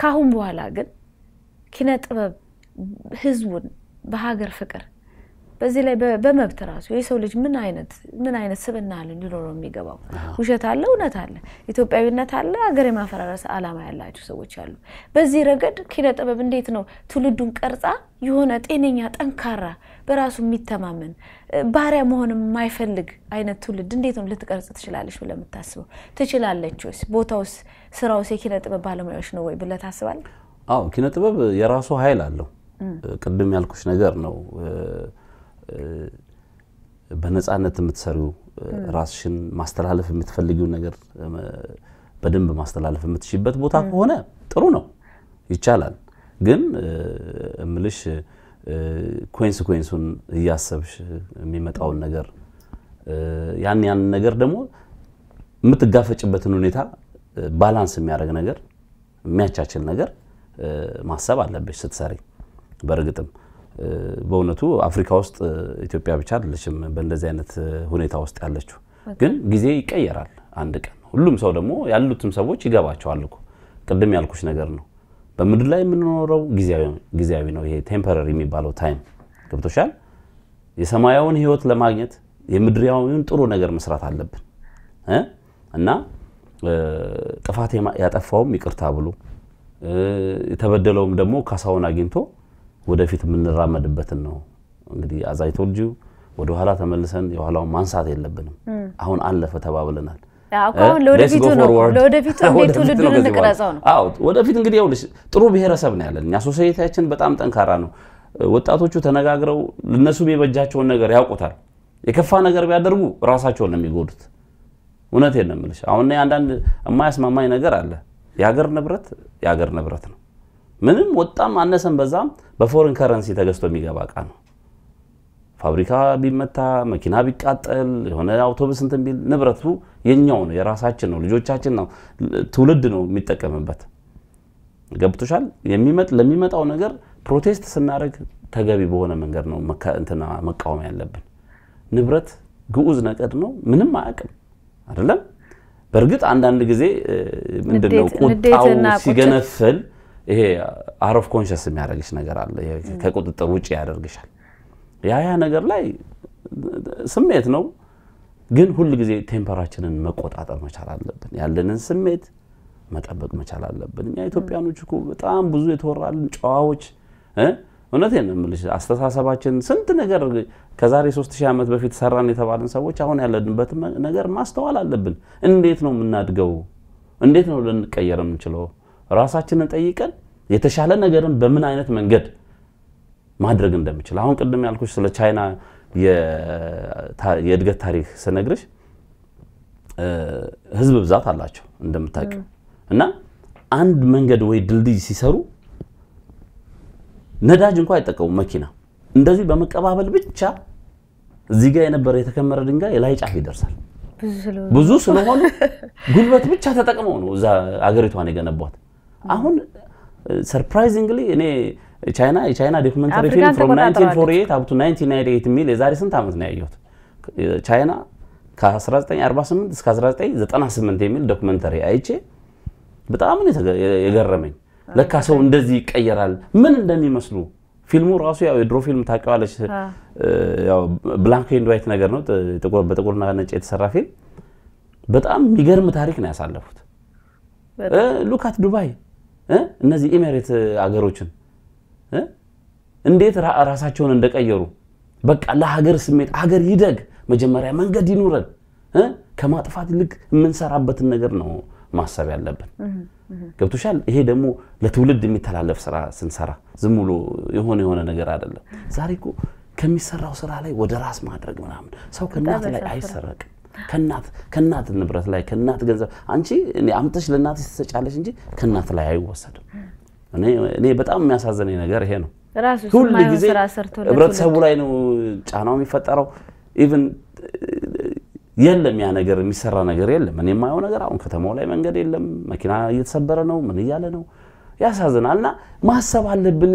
Speaker 1: ካአሁን በኋላ ግን ኪነ ጥበብ ህዝቡን በሀገር ፍቅር በዚህ ላይ በመብት ራሱ የሰው ልጅ ምን አይነት ምን አይነት ስብና አለ ሊኖረው የሚገባው? ውሸት አለ፣ እውነት አለ፣ ኢትዮጵያዊነት አለ፣ ሀገር የማፈራረስ አላማ ያላቸው ሰዎች አሉ። በዚህ ረገድ ኪነ ጥበብ እንዴት ነው ትውልዱን ቀርጻ የሆነ ጤነኛ፣ ጠንካራ፣ በራሱ የሚተማመን ባሪያ መሆን የማይፈልግ አይነት ትውልድ እንዴት ነው ልትቀርጽ ትችላለች ብለህ የምታስበው? ትችላለች ወይስ ቦታውስ፣ ስራውስ የኪነ ጥበብ ባለሙያዎች ነው ወይ ብለህ ታስባለህ?
Speaker 2: አዎ ኪነ ጥበብ የራሱ ኃይል አለው። ቅድም ያልኩሽ ነገር ነው በነፃነት የምትሰሪው ራስሽን ማስተላለፍ የምትፈልጊውን ነገር በደንብ ማስተላለፍ የምትችበት ቦታ ከሆነ ጥሩ ነው፣ ይቻላል። ግን እምልሽ ኮንስ ኮንሱን እያሰብሽ የሚመጣውን ነገር ያን ያን ነገር ደግሞ የምትጋፈጭበትን ሁኔታ ባላንስ የሚያደርግ ነገር የሚያቻችል ነገር ማሰብ አለብሽ ስትሰሪ በእርግጥም በእውነቱ አፍሪካ ውስጥ ኢትዮጵያ ብቻ አይደለችም በእንደዚህ አይነት ሁኔታ ውስጥ ያለችው። ግን ጊዜ ይቀየራል አንድ ቀን። ሁሉም ሰው ደግሞ ያሉትም ሰዎች ይገባቸዋል እኮ ቅድም ያልኩሽ ነገር ነው። በምድር ላይ የምንኖረው ጊዜያዊ ነው። ይሄ ቴምፐረሪ የሚባለው ታይም ገብቶሻል። የሰማያውን ህይወት ለማግኘት የምድሪያዊውን ጥሩ ነገር መስራት አለብን እና ጥፋት ያጠፋውም ይቅርታ ብሎ የተበደለውም ደግሞ ካሳውን አግኝቶ ወደፊት የምንራመድበትን ነው እንግዲህ አዛይቶልጂ ወደ ኋላ ተመልሰን የኋላውን ማንሳት የለብንም። አሁን አለፈ ተባብለናል። ወደፊት እንግዲህ ይኸውልሽ ጥሩ ብሔረሰብ ነው ያለን እኛ። ሶሳይቲያችን በጣም ጠንካራ ነው። ወጣቶቹ ተነጋግረው ለነሱ የበጃቸውን ነገር ያውቁታል። የከፋ ነገር ቢያደርጉ ራሳቸውን ነው የሚጎዱት። እውነቴን ነው የምልሽ። አሁን አንዳንድ የማያስማማኝ ነገር አለ። የሀገር ንብረት የሀገር ንብረት ነው ምንም ወጣም አነሰን በዛም በፎሪን ከረንሲ ተገዝቶ የሚገባ እቃ ነው። ፋብሪካ ቢመታ፣ መኪና ቢቃጠል፣ የሆነ አውቶቡስ እንትን ቢል ንብረቱ የኛው ነው፣ የራሳችን ነው፣ ልጆቻችን ነው፣ ትውልድ ነው የሚጠቀምበት። ገብቶሻል? ለሚመጣው ነገር ፕሮቴስት ስናደርግ ተገቢ በሆነ መንገድ ነው መቃወም ያለብን። ንብረት ግዑዝ ነቀድ ነው፣ ምንም አያውቅም አይደለም። በእርግጥ አንዳንድ ጊዜ ምንድነው ቁጣው ሲገነፍል ይሄ አረፍ ኮንሽስ የሚያደርግሽ ነገር አለ። ከቁጥጥር ውጭ ያደርግሻል። ያ ያ ነገር ላይ ስሜት ነው፣ ግን ሁል ጊዜ ቴምፐራችንን መቆጣጠር መቻል አለብን። ያለንን ስሜት መጠበቅ መቻል አለብን። እኛ ኢትዮጵያኖች እኮ በጣም ብዙ የተወራልን ጨዋዎች፣ እውነቴን ነው የምልሽ አስተሳሰባችን ስንት ነገር ከዛሬ ሶስት ሺህ ዓመት በፊት ሰራን የተባልን ሰዎች አሁን ያለንበት ነገር ማስተዋል አለብን። እንዴት ነው የምናድገው? እንዴት ነው ልንቀየር የምንችለው? ራሳችንን ጠይቀን የተሻለ ነገርን በምን አይነት መንገድ ማድረግ እንደምችል አሁን ቅድም ያልኩሽ ስለ ቻይና የእድገት ታሪክ ስነግርሽ ህዝብ ብዛት አላቸው እንደምታውቂው እና አንድ መንገድ ወይ ድልድይ ሲሰሩ ነዳጅ እንኳ አይጠቀሙ መኪና እንደዚህ በመቀባበል ብቻ እዚህ ጋር የነበረ የተከመረ ድንጋይ ላይ ጫፍ ይደርሳል ብዙ ስለሆኑ ጉልበት ብቻ ተጠቅመው ነው እዛ አገሪቷን የገነቧት አሁን ሰርፕራይዚንግሊ እኔ ቻይና የቻይና ዶክመንታሪ ፊልም ፍሮም 1948 አፕ ቱ 1998 የሚል የዛሬ ስንት ዓመት ነው ያየሁት። ቻይና ከ1948 እስከ 1998 የሚል ዶክመንታሪ አይቼ በጣም የገረመኝ ለካ ሰው እንደዚህ ይቀየራል። ምን እንደሚመስሉ ፊልሙ ራሱ ያው የድሮ ፊልም ታውቂዋለች፣ ያው ብላንክ ኤንድ ዋይት ነገር ነው፣ በጥቁርና ነጭ የተሰራ ፊልም። በጣም የሚገርም ታሪክ ነው ያሳለፉት። ሉካት ዱባይ እነዚህ ኢሜሬት አገሮችን እንዴት ራሳቸውን እንደቀየሩ በቃ ለሀገር ስሜት ሀገር ይደግ መጀመሪያ መንገድ ይኑረን ከማጥፋት ይልቅ የምንሰራበትን ነገር ነው ማሰብ ያለብን። ገብቶሻል? ይሄ ደግሞ ለትውልድ የሚተላለፍ ስራ ስንሰራ ዝም ብሎ የሆነ የሆነ ነገር አይደለም። ዛሬ እኮ ከሚሰራው ስራ ላይ ወደ ራስ ማድረግ ምናምን ሰው ከእናት ላይ አይሰረቅም። ከእናት ከእናት ንብረት ላይ ከእናት ገንዘብ አንቺ አምተሽ ለእናትሽ ትሰጫለሽ እንጂ ከእናት ላይ አይወሰድም። እኔ በጣም የሚያሳዝነኝ ነገር ይሄ ነው።
Speaker 1: ሁሉ ጊዜ ህብረተሰቡ
Speaker 2: ላይ ነው ጫናው የሚፈጠረው። ኢቭን የለም ያ ነገር የሚሰራ ነገር የለም። እኔ የማየው ነገር አሁን ከተማው ላይ መንገድ የለም፣ መኪና እየተሰበረ ነው፣ ምን እያለ ነው። ያሳዝናል። እና ማሰብ አለብን።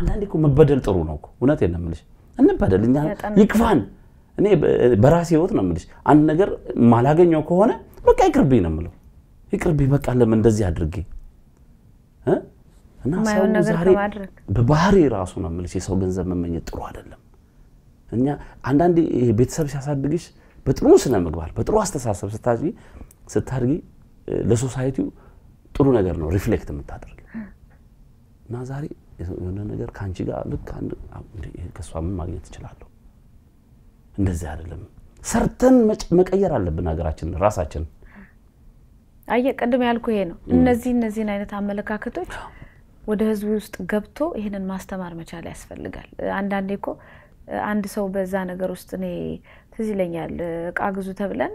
Speaker 2: አንዳንዴ መበደል ጥሩ ነው። እውነት የለምልሽ እንበደል፣ እኛ ይክፋን እኔ በራሴ ህይወት ነው የምልሽ፣ አንድ ነገር ማላገኘው ከሆነ በቃ ይቅርብኝ ነው የምለው። ይቅርብኝ በቃ ለምን እንደዚህ አድርጌ እና ሰው ዛሬ በባህሪ ራሱ ነው የምልሽ የሰው ገንዘብ መመኘት ጥሩ አይደለም። እኛ አንዳንዴ ቤተሰብ ሲያሳድግሽ በጥሩ ስነ ምግባር በጥሩ አስተሳሰብ ስታድጊ ስታድጊ ለሶሳይቲው ጥሩ ነገር ነው ሪፍሌክት የምታደርግ እና ዛሬ የሆነ ነገር ከአንቺ ጋር ልክ ከእሷ ምን ማግኘት ትችላለሁ እንደዚህ አይደለም። ሰርተን መቀየር አለብን ሀገራችን ራሳችን።
Speaker 1: አየ ቅድም ያልኩ ይሄ ነው። እነዚህ እነዚህን አይነት አመለካከቶች ወደ ህዝቡ ውስጥ ገብቶ ይህንን ማስተማር መቻል ያስፈልጋል። አንዳንዴ እኮ አንድ ሰው በዛ ነገር ውስጥ እኔ ትዝ ይለኛል እቃ ግዙ ተብለን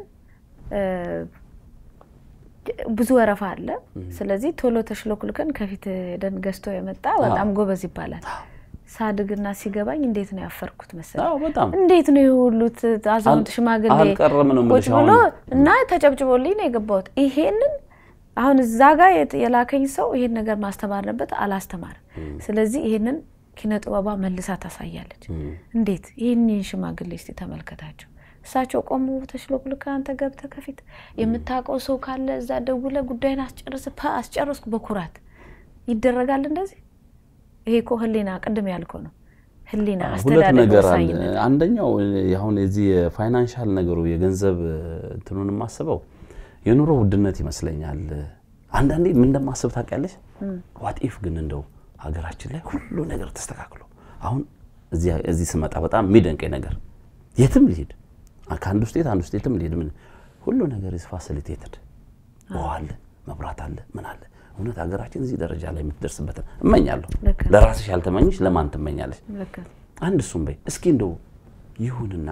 Speaker 1: ብዙ ወረፋ አለ። ስለዚህ ቶሎ ተሽሎክልከን ከፊት ሄደን ገዝቶ የመጣ በጣም ጎበዝ ይባላል። ሳድግና ሲገባኝ እንዴት ነው ያፈርኩት መሰለኝ። እንዴት ነው የሁሉት አዛውንት ሽማግሌ ቁጭ ብሎ እና ተጨብጭቦልኝ ነው የገባሁት። ይሄንን አሁን እዛ ጋር የላከኝ ሰው ይሄን ነገር ማስተማር ነበት፣ አላስተማርም። ስለዚህ ይሄንን ኪነ ጥበቧ መልሳ ታሳያለች። እንዴት ይህንን ሽማግሌ እስቲ ተመልከታቸው። እሳቸው ቆሙ ተሽሎክልክ፣ አንተ ገብተህ ከፊት የምታውቀው ሰው ካለ እዛ ደውለህ ጉዳይን አስጨርስ። አስጨረስኩ በኩራት ይደረጋል እንደዚህ ይሄ እኮ ህሊና ቅድም ያልኮ ነው። ህሊና ሁለት ነገር አለ።
Speaker 2: አንደኛው አሁን የዚህ የፋይናንሻል ነገሩ የገንዘብ እንትኑን የማስበው የኑሮ ውድነት ይመስለኛል። አንዳንዴ ምን እንደማስብ ታውቂያለሽ? ዋጢፍ ግን እንደው ሀገራችን ላይ ሁሉ ነገር ተስተካክሎ አሁን እዚህ ስመጣ በጣም የሚደንቀኝ ነገር የትም ሊሄድ ከአንዱ ስቴት አንዱ ስቴትም ሊሄድ ምን ሁሉ ነገር ፋሲሊቴትድ ውሃ አለ፣ መብራት አለ፣ ምን አለ እውነት ሀገራችን እዚህ ደረጃ ላይ የምትደርስበትን እመኛለሁ። ለራስሽ ያልተመኝሽ ለማን ትመኛለች? አንድ እሱም በይ እስኪ እንደው ይሁንና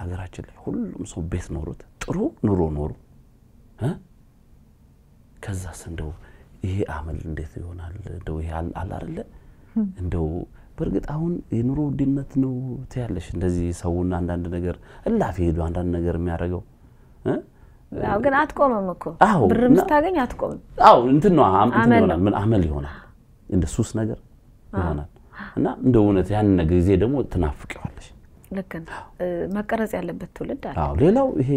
Speaker 2: ሀገራችን ላይ ሁሉም ሰው ቤት ኖሩት ጥሩ ኑሮ ኖሩ። ከዛስ እንደው ይሄ አመል እንዴት ይሆናል? እንደው ይሄ አላርለ እንደው በእርግጥ አሁን የኑሮ ውድነት ነው ትያለሽ። እንደዚህ ሰውን አንዳንድ ነገር እላፊ ሄዱ አንዳንድ ነገር የሚያደርገው
Speaker 1: ግን አትቆምም እኮ ብር ስታገኝ አትቆምም።
Speaker 2: አዎ እንትን ነው ምን አመል ይሆናል እንደ ሱስ ነገር ይሆናል። እና እንደ እውነት ያንን ነገር ጊዜ ደግሞ ትናፍቂዋለሽ።
Speaker 1: ልክ መቀረጽ ያለበት ትውልድ አለ።
Speaker 2: ሌላው ይሄ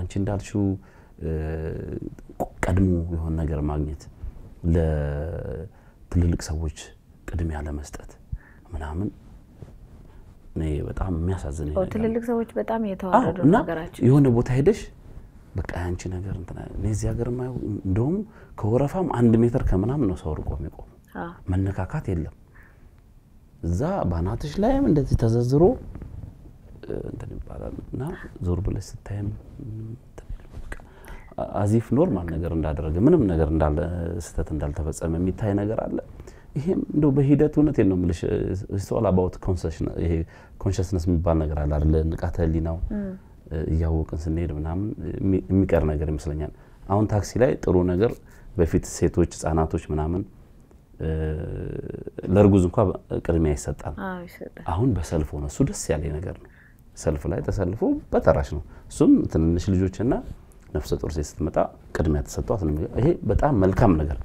Speaker 2: አንቺ እንዳልሽው ቀድሞ የሆነ ነገር ማግኘት ለትልልቅ ሰዎች ቅድሚያ ለመስጠት ምናምን እኔ በጣም የሚያሳዝን
Speaker 1: ትልልቅ ሰዎች በጣም የተዋረዱ ነገራቸው የሆነ
Speaker 2: ቦታ ሄደሽ በቃ ያንቺ ነገር እንትና እኔ እዚህ ሀገር እንደውም ከወረፋም አንድ ሜትር ከምናምን ነው ሰው ርቆ የሚቆመው። መነካካት የለም። እዛ ባናትሽ ላይም እንደዚህ ተዘዝሮ እንትን ይባላል እና ዞር ብለሽ ስታይም አዚፍ ኖርማል ነገር እንዳደረገ ምንም ነገር ስህተት እንዳልተፈጸመ የሚታይ ነገር አለ። ይሄም እንደው በሂደት እውነት ነው የምልሽ ሶል አባውት ኮንሽስነስ የሚባል ነገር አለ አይደለ? ንቃተ ህሊናው እያወቅን ስንሄድ ምናምን የሚቀር ነገር ይመስለኛል። አሁን ታክሲ ላይ ጥሩ ነገር በፊት ሴቶች፣ ህጻናቶች ምናምን ለእርጉዝ እንኳ ቅድሚያ ይሰጣል። አሁን በሰልፍ ሆነ። እሱ ደስ ያለ ነገር ነው። ሰልፍ ላይ ተሰልፎ በተራሽ ነው። እሱም ትንንሽ ልጆችና ነፍሰ ጡር ሴት ስትመጣ ቅድሚያ ተሰጥቷት ነው። ይሄ በጣም መልካም ነገር፣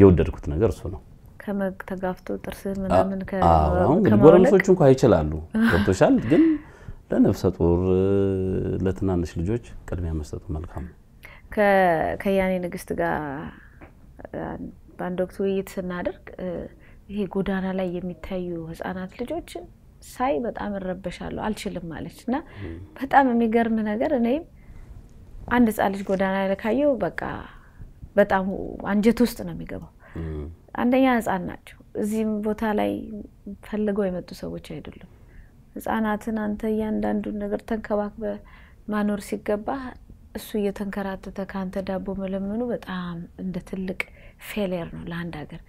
Speaker 2: የወደድኩት ነገር እሱ ነው።
Speaker 1: ከመግ ተጋፍቶ ጥርስ ምናምን አሁን ጎረምሶቹ እንኳ
Speaker 2: ይችላሉ። ገብቶሻል ግን ለነፍሰ ጡር ለትናንሽ ልጆች ቅድሚያ መስጠቱ መልካም ነው።
Speaker 1: ንግስት ጋር በአንድ ወቅት ውይይት ስናደርግ ይሄ ጎዳና ላይ የሚታዩ ህጻናት ልጆችን ሳይ በጣም እረበሻለሁ አልችልም አለች እና በጣም የሚገርም ነገር እኔም አንድ ህጻን ልጅ ጎዳና ላይ ካየው በቃ በጣም አንጀት ውስጥ ነው የሚገባው። አንደኛ ህጻን ናቸው። እዚህም ቦታ ላይ ፈልገው የመጡ ሰዎች አይደሉም። ህጻናትን አንተ እያንዳንዱን ነገር ተንከባክበ ማኖር ሲገባ እሱ እየተንከራተተ ከአንተ ዳቦ መለመኑ በጣም እንደ ትልቅ ፌሌር ነው ለአንድ ሀገር።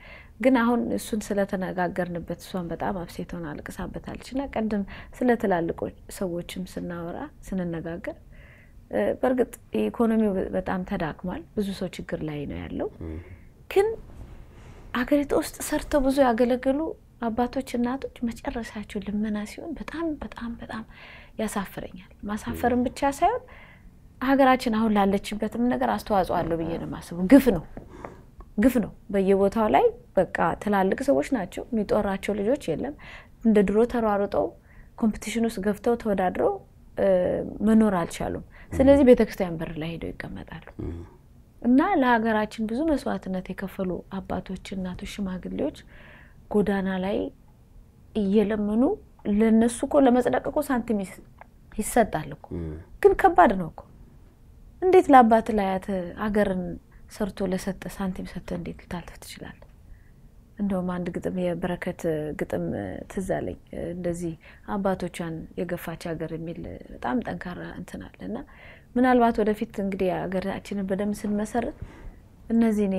Speaker 1: ግን አሁን እሱን ስለተነጋገርንበት እሷን በጣም አብሴቶን አልቅሳበታለች እና ቀደም ስለ ትላልቆች ሰዎችም ስናወራ ስንነጋገር በእርግጥ ኢኮኖሚው በጣም ተዳክሟል። ብዙ ሰው ችግር ላይ ነው ያለው። ግን አገሪቱ ውስጥ ሰርተው ብዙ ያገለገሉ አባቶች እናቶች መጨረሻቸው ልመና ሲሆን በጣም በጣም በጣም ያሳፍረኛል። ማሳፈርም ብቻ ሳይሆን ሀገራችን አሁን ላለችበትም ነገር አስተዋጽኦ አለው ብዬ ነው የማስበው። ግፍ ነው ግፍ ነው። በየቦታው ላይ በቃ ትላልቅ ሰዎች ናቸው የሚጦራቸው ልጆች የለም። እንደ ድሮ ተሯሩጠው ኮምፒቲሽን ውስጥ ገብተው ተወዳድረው መኖር አልቻሉም። ስለዚህ ቤተክርስቲያን በር ላይ ሄደው ይቀመጣሉ እና ለሀገራችን ብዙ መስዋዕትነት የከፈሉ አባቶች፣ እናቶች፣ ሽማግሌዎች ጎዳና ላይ እየለመኑ ለነሱ እኮ ለመጽደቅ እኮ ሳንቲም ይሰጣል እኮ፣ ግን ከባድ ነው እኮ። እንዴት ለአባት ላያት ሀገርን ሰርቶ ለሰጠ ሳንቲም ሰጥተ እንዴት ልታልፍ ትችላል? እንደውም አንድ ግጥም የበረከት ግጥም ትዝ አለኝ። እንደዚህ አባቶቿን የገፋች ሀገር የሚል በጣም ጠንካራ እንትን አለ እና ምናልባት ወደፊት እንግዲህ ሀገራችንን በደንብ ስንመሰርት እነዚህን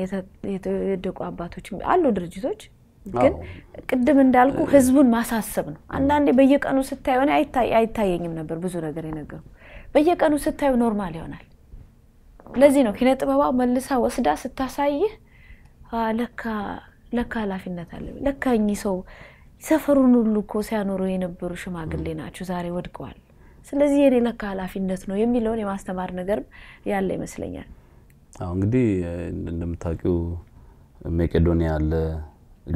Speaker 1: የወደቁ አባቶች አሉ ድርጅቶች ግን ቅድም እንዳልኩ ህዝቡን ማሳሰብ ነው። አንዳንዴ በየቀኑ ስታዩ እኔ አይታየኝም ነበር ብዙ ነገር የነገሩ በየቀኑ ስታዩ ኖርማል ይሆናል። ለዚህ ነው ኪነ ጥበባ መልሳ ወስዳ ስታሳይህ ለካ ለካ ኃላፊነት አለ ለካ እኚህ ሰው ሰፈሩን ሁሉ እኮ ሲያኖሩ የነበሩ ሽማግሌ ናቸው፣ ዛሬ ወድቀዋል። ስለዚህ የኔ ለካ ኃላፊነት ነው የሚለውን የማስተማር ነገር ያለ ይመስለኛል።
Speaker 2: እንግዲህ እንደምታውቂው ሜቄዶኒያ አለ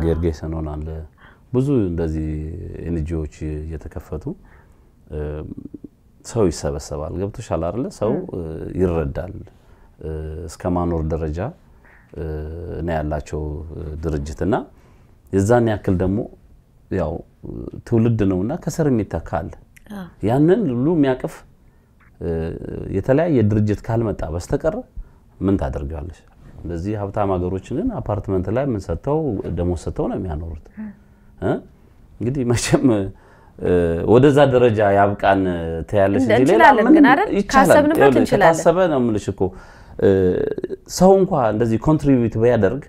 Speaker 2: ጌርጌ ሰኖን አለ። ብዙ እንደዚህ ኤንጂዎች እየተከፈቱ ሰው ይሰበሰባል። ገብቶሻል አይደለ? ሰው ይረዳል። እስከ ማኖር ደረጃ ነው ያላቸው ድርጅት እና የዛን ያክል ደግሞ ያው ትውልድ ነውና ከስር የሚተካ አለ። ያንን ሁሉ የሚያቅፍ የተለያየ ድርጅት ካልመጣ በስተቀር ምን ታደርገዋለች? እንደዚህ ሀብታም ሀገሮች ግን አፓርትመንት ላይ ምን ሰጥተው ደሞዝ ሰጥተው ነው የሚያኖሩት። እንግዲህ መቼም ወደዛ ደረጃ ያብቃን ትያለሽ እንጂ ሌላ
Speaker 1: ይቻላል? ከታሰበ
Speaker 2: ነው የምልሽ እኮ ሰው እንኳ እንደዚህ ኮንትሪቢዩት ቢያደርግ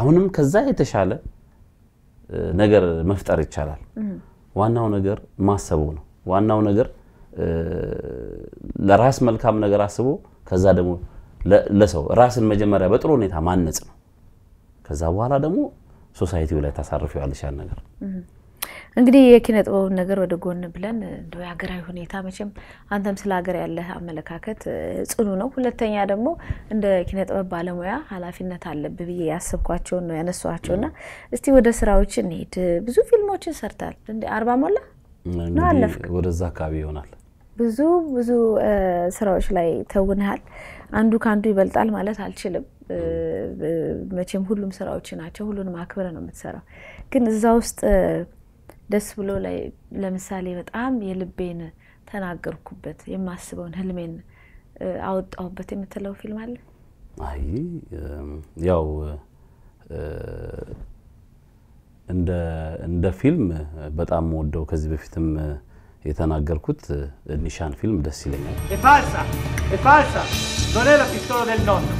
Speaker 2: አሁንም ከዛ የተሻለ ነገር መፍጠር ይቻላል። ዋናው ነገር ማሰቡ ነው። ዋናው ነገር ለራስ መልካም ነገር አስቦ ከዛ ደግሞ ለሰው ራስን መጀመሪያ በጥሩ ሁኔታ ማነጽ ነው። ከዛ በኋላ ደግሞ ሶሳይቲው ላይ ታሳርፊዋለሽ ያን ነገር።
Speaker 1: እንግዲህ የኪነ ጥበቡን ነገር ወደ ጎን ብለን እንደ የሀገራዊ ሁኔታ መቼም አንተም ስለ ሀገር ያለህ አመለካከት ጽኑ ነው። ሁለተኛ ደግሞ እንደ ኪነ ጥበብ ባለሙያ ኃላፊነት አለብህ ብዬ ያሰብኳቸውን ነው ያነሷቸውና እስቲ ወደ ስራዎች እንሄድ። ብዙ ፊልሞችን ሰርታል። አርባ ሞላ
Speaker 2: ነው አለፍ ወደዛ አካባቢ ይሆናል።
Speaker 1: ብዙ ብዙ ስራዎች ላይ ተውንሃል። አንዱ ከአንዱ ይበልጣል ማለት አልችልም። መቼም ሁሉም ስራዎች ናቸው። ሁሉንም አክብረ ነው የምትሰራው። ግን እዛ ውስጥ ደስ ብሎ ላይ ለምሳሌ በጣም የልቤን ተናገርኩበት የማስበውን ህልሜን አወጣሁበት የምትለው ፊልም አለ?
Speaker 2: አይ ያው እንደ ፊልም በጣም ወደው ከዚህ በፊትም የተናገርኩት ኒሻን ፊልም ደስ ይለኛል። Non è la pistola del nonno.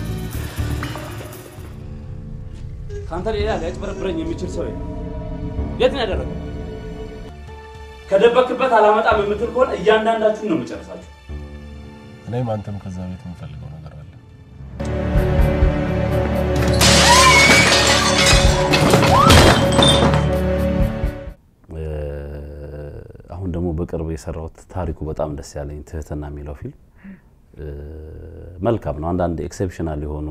Speaker 2: ከአንተ ሌላ ሊያጭበረብረኝ የሚችል ሰው የለም። የት ነው ያደረገው? ከደበክበት አላመጣም የምትል ከሆነ እያንዳንዳችሁን ነው የምጨርሳችሁ። እኔም አንተም ከዛ ቤት የምፈልገው ነገር አለ። አሁን ደግሞ በቅርብ የሰራሁት ታሪኩ በጣም ደስ ያለኝ ትህትና የሚለው ፊልም መልካም ነው። አንዳንድ ኤክሴፕሽናል የሆኑ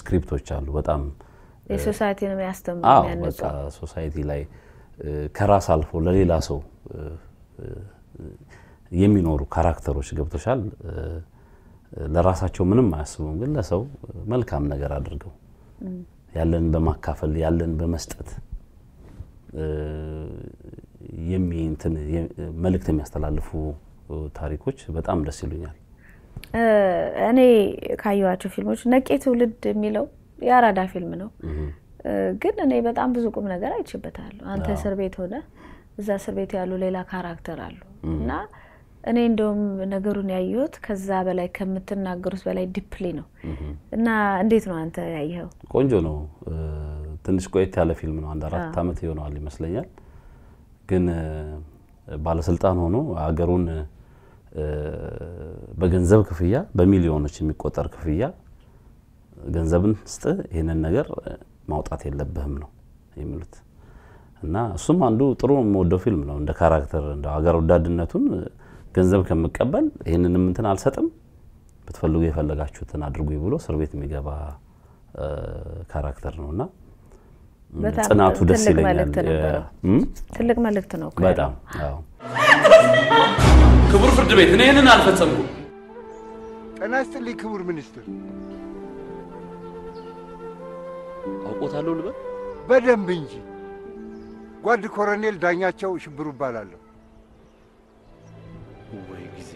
Speaker 2: ስክሪፕቶች አሉ። በጣም
Speaker 1: ሶሳይቲ ነው የሚያስተምሩ
Speaker 2: ሶሳይቲ ላይ ከራስ አልፎ ለሌላ ሰው የሚኖሩ ካራክተሮች ገብቶሻል። ለራሳቸው ምንም አያስቡም፣ ግን ለሰው መልካም ነገር አድርገው ያለን በማካፈል ያለን በመስጠት መልእክት የሚያስተላልፉ ታሪኮች በጣም ደስ ይሉኛል።
Speaker 1: እኔ ካየኋቸው ፊልሞች ነቄ ትውልድ የሚለው የአራዳ ፊልም ነው። ግን እኔ በጣም ብዙ ቁም ነገር አይችበታለሁ። አንተ እስር ቤት ሆነ እዛ እስር ቤት ያሉ ሌላ ካራክተር አሉ እና እኔ እንደውም ነገሩን ያየሁት ከዛ በላይ ከምትናገሩት በላይ ዲፕሊ ነው እና እንዴት ነው አንተ ያየኸው?
Speaker 2: ቆንጆ ነው። ትንሽ ቆየት ያለ ፊልም ነው። አንድ አራት ዓመት ይሆነዋል ይመስለኛል። ግን ባለስልጣን ሆኖ አገሩን በገንዘብ ክፍያ በሚሊዮኖች የሚቆጠር ክፍያ ገንዘብን ስጥ ይህንን ነገር ማውጣት የለብህም ነው የሚሉት እና እሱም አንዱ ጥሩ የምወደው ፊልም ነው። እንደ ካራክተር እንደ ሀገር ወዳድነቱን ገንዘብ ከምቀበል ይህንንም ምንትን አልሰጥም፣ ብትፈልጉ የፈለጋችሁትን አድርጉኝ ብሎ እስር ቤት የሚገባ ካራክተር ነውና ጽናቱ ደስ ይለኛል።
Speaker 1: ትልቅ መልእክት ነው። በጣም
Speaker 2: ክቡር ፍርድ ቤት እኔ ይህንን አልፈጸምኩም። ጤና ይስጥልኝ ክቡር ሚኒስትር። አውቆታለሁ ልበል? በደንብ እንጂ ጓድ ኮሎኔል ዳኛቸው ሽብሩ እባላለሁ። ወይ ጊዜ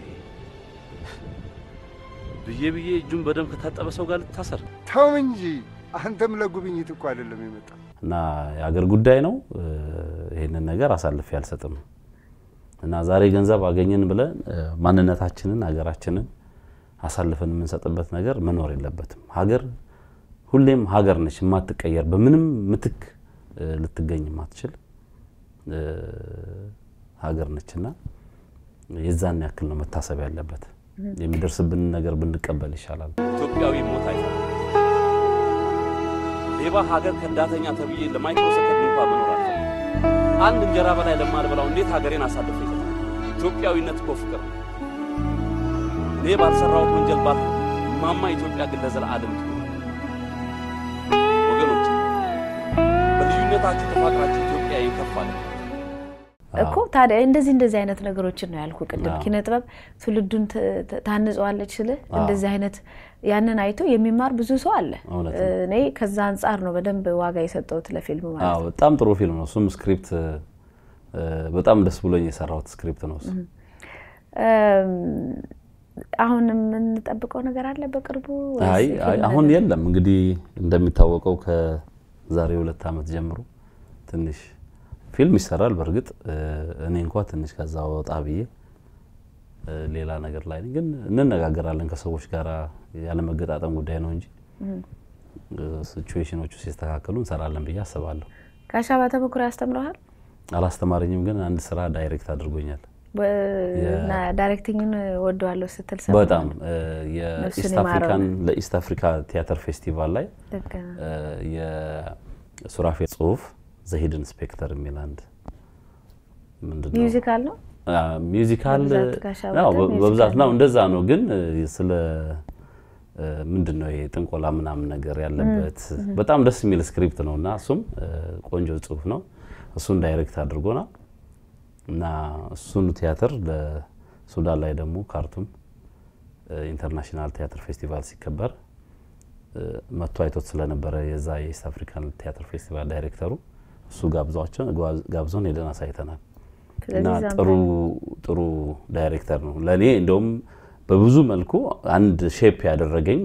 Speaker 2: ብዬ ብዬ እጁን በደንብ ከታጠበ ሰው ጋር ልታሰር። ተው እንጂ አንተም ለጉብኝት እኮ አይደለም የመጣ እና የአገር ጉዳይ ነው። ይህንን ነገር አሳልፌ አልሰጥም እና ዛሬ ገንዘብ አገኘን ብለን ማንነታችንን ሀገራችንን አሳልፈን የምንሰጥበት ነገር መኖር የለበትም። ሀገር ሁሌም ሀገር ነች፣ የማትቀየር በምንም ምትክ ልትገኝ የማትችል ሀገር ነችና የዛን ያክል ነው መታሰብ ያለበት። የሚደርስብንን ነገር ብንቀበል ይሻላል። ኢትዮጵያዊ ሞት ሌባ ሀገር ከዳተኛ ተብዬ ለማይክሮ ሰከንድ እንኳ መኖር አንድ እንጀራ በላይ ለማልበላው እንዴት ሀገሬን አሳልፈ ይሰጣል? ኢትዮጵያዊነት እኮ ፍቅር ነው። እኔ ባልሰራሁት ወንጀል ባት ማማ ኢትዮጵያ ግን ለዘለዓለም ወገኖች፣ በልዩነታችሁ ተፋቅራችሁ ኢትዮጵያ ይከፋል። እኮ
Speaker 1: ታዲያ እንደዚህ እንደዚህ አይነት ነገሮችን ነው ያልኩ ቅድም። ኪነ ጥበብ ትውልዱን ታንጸዋለች ስል እንደዚህ አይነት ያንን አይቶ የሚማር ብዙ ሰው አለ። እኔ ከዛ አንጻር ነው በደንብ ዋጋ የሰጠሁት ለፊልም ማለት ነው።
Speaker 2: በጣም ጥሩ ፊልም ነው እሱም። ስክሪፕት በጣም ደስ ብሎኝ የሰራሁት ስክሪፕት ነው እሱ።
Speaker 1: አሁን የምንጠብቀው ነገር አለ በቅርቡ? አይ አሁን
Speaker 2: የለም እንግዲህ እንደሚታወቀው ከዛሬ ሁለት ዓመት ጀምሮ ትንሽ ፊልም ይሰራል። በእርግጥ እኔ እንኳ ትንሽ ከዛ ወጣ ብዬ ሌላ ነገር ላይ ግን እንነጋገራለን ከሰዎች ጋር ያለመገጣጠም ጉዳይ ነው እንጂ ሲቹዌሽኖቹ ሲስተካከሉ እንሰራለን ብዬ አስባለሁ።
Speaker 1: ከሻባ ተሞክሮ ያስተምረሃል?
Speaker 2: አላስተማረኝም፣ ግን አንድ ስራ ዳይሬክት አድርጎኛል።
Speaker 1: ዳይሬክቲንግን ወደዋለሁ ስትል በጣም
Speaker 2: የኢስት አፍሪካን ለኢስት አፍሪካ ቲያትር ፌስቲቫል ላይ የሱራፌ ጽሁፍ ዘሂድ ኢንስፔክተር የሚል አንድ ሚውዚካል ነው ሚውዚካል በብዛት ነው እንደዛ ነው። ግን ስለ ምንድን ነው ይሄ ጥንቆላ ምናምን ነገር ያለበት በጣም ደስ የሚል ስክሪፕት ነው እና እሱም ቆንጆ ጽሁፍ ነው። እሱን ዳይሬክት አድርጎናል እና እሱን ቲያትር ለሱዳን ላይ ደግሞ ካርቱም ኢንተርናሽናል ቲያትር ፌስቲቫል ሲከበር መጥቶ አይቶት ስለነበረ የዛ የኢስት አፍሪካን ቲያትር ፌስቲቫል ዳይሬክተሩ እሱ ጋብዟቸው ጋብዞን ሄደን አሳይተናል። እና ጥሩ ጥሩ ዳይሬክተር ነው ለእኔ እንደውም በብዙ መልኩ አንድ ሼፕ ያደረገኝ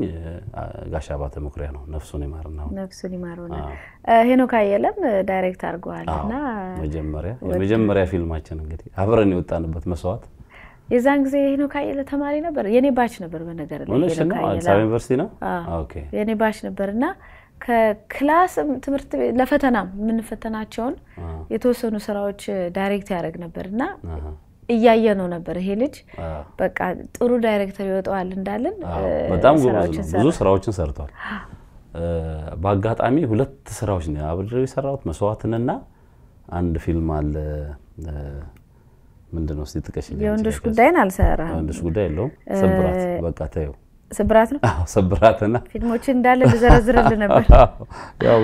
Speaker 2: ጋሽ አባተ መኩሪያ ነው። ነፍሱን ነው
Speaker 1: ነፍሱን ይማርና ሄኖክ አየለም ዳይሬክት አድርገዋል እና
Speaker 2: መጀመሪያ የመጀመሪያ ፊልማችን እንግዲህ አብረን የወጣንበት መስዋዕት
Speaker 1: የዛን ጊዜ ሄኖክ አየለ ተማሪ ነበር፣ የኔ ባች ነበር። በነገር ላይ ሄኖክ አየለ አዲስ አበባ ዩኒቨርሲቲ ነው የኔ ባች ነበር እና ከክላስ ትምህርት ቤት ለፈተናም የምንፈተናቸውን የተወሰኑ ስራዎች ዳይሬክት ያደርግ ነበር እና እያየ ነው ነበር ይሄ ልጅ በቃ ጥሩ ዳይሬክተር ይወጣዋል እንዳለን በጣም ብዙ
Speaker 2: ስራዎችን ሰርቷል። በአጋጣሚ ሁለት ስራዎች ነው አብድር የሰራሁት መስዋዕትንና አንድ ፊልም አለ ምንድን ነው እስኪ ጥቀሽልኝ። የወንዶች
Speaker 1: ጉዳይን አልሰራም። የወንዶች ጉዳይ የለውም። ስብራት በቃ ተይው ስብራት ነው?
Speaker 2: አዎ ስብራትና
Speaker 1: ፊልሞችን እንዳለ ልዘረዝርልህ ነበር።
Speaker 2: ያው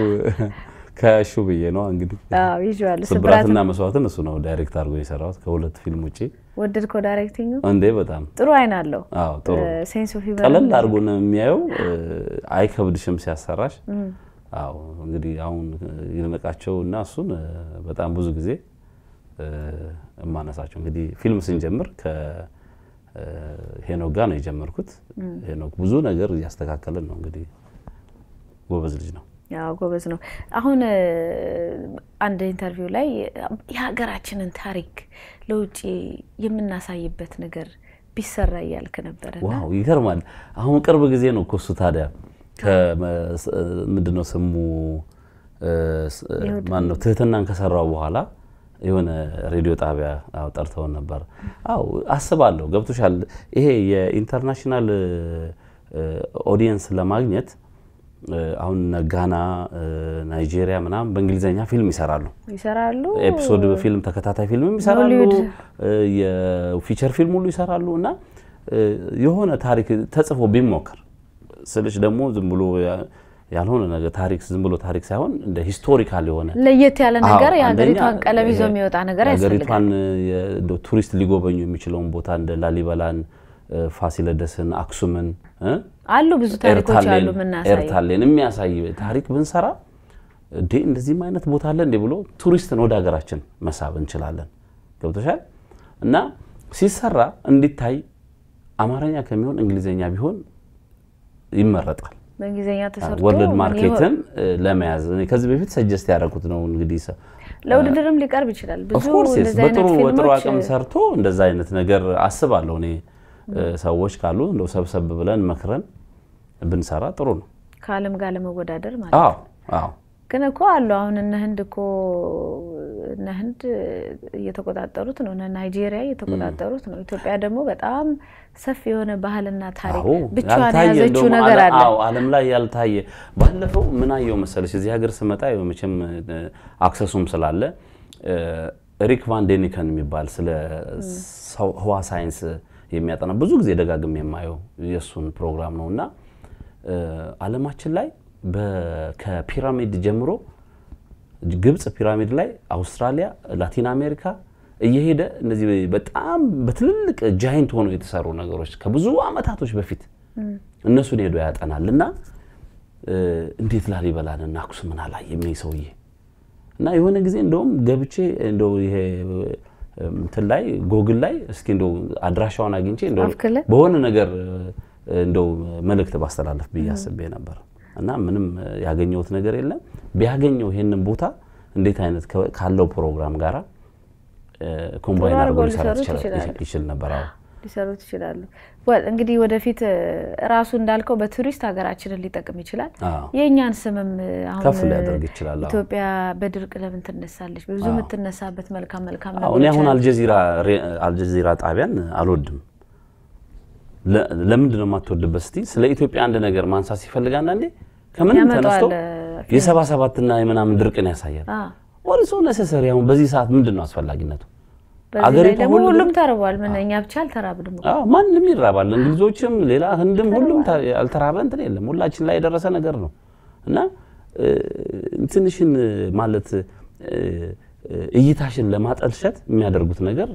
Speaker 2: ከሹ ብዬ ነው እንግዲህ
Speaker 1: ቪዥዋል ስብራትና
Speaker 2: መስዋዕትን እሱ ነው ዳይሬክት አድርጎ የሰራሁት ከሁለት ፊልም ውጪ።
Speaker 1: ወደድከው ዳይሬክቲንግ? እንዴ በጣም ጥሩ አይን አለው። አዎ ጥሩ ሴንስ ኦፍ ሂውመር ቀለል አድርጎ
Speaker 2: ነው የሚያየው። አይከብድሽም ሲያሰራሽ። አዎ እንግዲህ አሁን ይድነቃቸው እና እሱን በጣም ብዙ ጊዜ እማነሳቸው እንግዲህ ፊልም ስንጀምር ሄኖክ ጋር ነው የጀመርኩት። ሄኖክ ብዙ ነገር እያስተካከለን ነው። እንግዲህ ጎበዝ ልጅ ነው።
Speaker 1: ያው ጎበዝ ነው። አሁን አንድ ኢንተርቪው ላይ የሀገራችንን ታሪክ ለውጭ የምናሳይበት ነገር ቢሰራ እያልክ ነበረ። ዋው
Speaker 2: ይገርማል። አሁን ቅርብ ጊዜ ነው እኮ እሱ ታዲያ ምንድነው ስሙ ማነው ትህትናን ከሰራው በኋላ የሆነ ሬዲዮ ጣቢያ ጠርተውን ነበር። አው አስባለሁ፣ ገብቶሻል። ይሄ የኢንተርናሽናል ኦዲየንስ ለማግኘት አሁን ጋና፣ ናይጄሪያ ምናም በእንግሊዝኛ ፊልም ይሰራሉ
Speaker 1: ይሰራሉ። ኤፒሶድ ፊልም
Speaker 2: ተከታታይ ፊልም ይሰራሉ። የፊቸር ፊልም ሁሉ ይሰራሉ። እና የሆነ ታሪክ ተጽፎ ቢሞክር ስልሽ ደግሞ ዝም ብሎ ያልሆነ ነገር ታሪክ ዝም ብሎ ታሪክ ሳይሆን እንደ ሂስቶሪካል የሆነ ለየት ያለ ነገር የሀገሪቷን ቀለም ይዞ የሚወጣ ነገር ያስፈልጋል። ሀገሪቷን ቱሪስት ሊጎበኙ የሚችለውን ቦታ እንደ ላሊበላን፣ ፋሲለደስን፣ አክሱምን
Speaker 1: አሉ ብዙ ታሪኮች አሉ ኤርታሌን
Speaker 2: የሚያሳይ ታሪክ ብንሰራ እንዴ እንደዚህም አይነት ቦታ አለ እንዴ ብሎ ቱሪስትን ወደ ሀገራችን መሳብ እንችላለን። ገብቶሻል? እና ሲሰራ እንዲታይ አማርኛ ከሚሆን እንግሊዝኛ ቢሆን ይመረጣል።
Speaker 1: በእንግሊዝኛ ተሰርቶ ወርልድ ማርኬትን
Speaker 2: ለመያዝ ከዚህ በፊት ሰጀስት ያደረኩት ነው። እንግዲህ ለውድድርም
Speaker 1: ሊቀርብ ይችላል። ብዙ በጥሩ በጥሩ አቅም ሰርቶ
Speaker 2: እንደዛ አይነት ነገር አስባለሁ እኔ። ሰዎች ካሉ እንደው ሰብሰብ ብለን መክረን ብንሰራ ጥሩ ነው።
Speaker 1: ከአለም ጋር ለመወዳደር ማለት
Speaker 2: ነው።
Speaker 1: ግን እኮ አሉ አሁን እነ ህንድ እኮ እነ ህንድ እየተቆጣጠሩት ነው፣ እነ ናይጄሪያ እየተቆጣጠሩት ነው። ኢትዮጵያ ደግሞ በጣም ሰፊ የሆነ ባህልና ታሪክ ብቻዋን የያዘችው ነገር አለ፣ ዓለም
Speaker 2: ላይ ያልታየ። ባለፈው ምን አየው መሰለች እዚህ ሀገር ስመጣ መቼም አክሰሱም ስላለ ሪክ ቫን ዴኒከን የሚባል ስለ ህዋ ሳይንስ የሚያጠና ብዙ ጊዜ ደጋግም የማየው የእሱን ፕሮግራም ነው እና አለማችን ላይ ከፒራሚድ ጀምሮ ግብፅ ፒራሚድ ላይ፣ አውስትራሊያ፣ ላቲን አሜሪካ እየሄደ እነዚህ በጣም በትልልቅ ጃይንት ሆነው የተሰሩ ነገሮች ከብዙ አመታቶች በፊት እነሱን ሄዶ ያጠናል እና እንዴት ላሊበላንና አክሱምን አላየም ይሄ ሰውዬ? እና የሆነ ጊዜ እንደውም ገብቼ እንደው ይሄ እንትን ላይ ጎግል ላይ እስኪ እንደው አድራሻውን አግኝቼ እንደው በሆነ ነገር እንደው መልእክት ባስተላለፍ ብዬ አስቤ ነበር። እና ምንም ያገኘሁት ነገር የለም። ቢያገኘው ይሄንን ቦታ እንዴት አይነት ካለው ፕሮግራም ጋር ኮምባይን አድርጎ ሊሰሩት ይችል ነበር።
Speaker 1: ሊሰሩት ይችላሉ። እንግዲህ ወደፊት ራሱ እንዳልከው በቱሪስት ሀገራችንን ሊጠቅም ይችላል። የእኛን ስምም ከፍ ሊያደርግ ይችላል። ኢትዮጵያ በድርቅ ለምን ትነሳለች? ብዙ የምትነሳበት መልካም መልካም እኔ አሁን
Speaker 2: አልጀዚራ ጣቢያን አልወድም ለምንድን ነው የማትወድበት? እስቲ ስለ ኢትዮጵያ አንድ ነገር ማንሳት ሲፈልግ አንዳንዴ ከምንም ተነስተው የሰባ ሰባትና የምናምን ድርቅን ያሳያል። ወርሶ ነሰሰሪ አሁን በዚህ ሰዓት ምንድን ነው አስፈላጊነቱ? አገሪቱ ሁሉም
Speaker 1: ተርቧል። ምን እኛ ብቻ አልተራብንም።
Speaker 2: አዎ ማንም ይራባል። እንግሊዞችም፣ ሌላ ህንድም፣ ሁሉም ያልተራበ እንትን የለም። ሁላችን ላይ የደረሰ ነገር ነው እና ትንሽን ማለት እይታሽን ለማጠልሸት የሚያደርጉት ነገር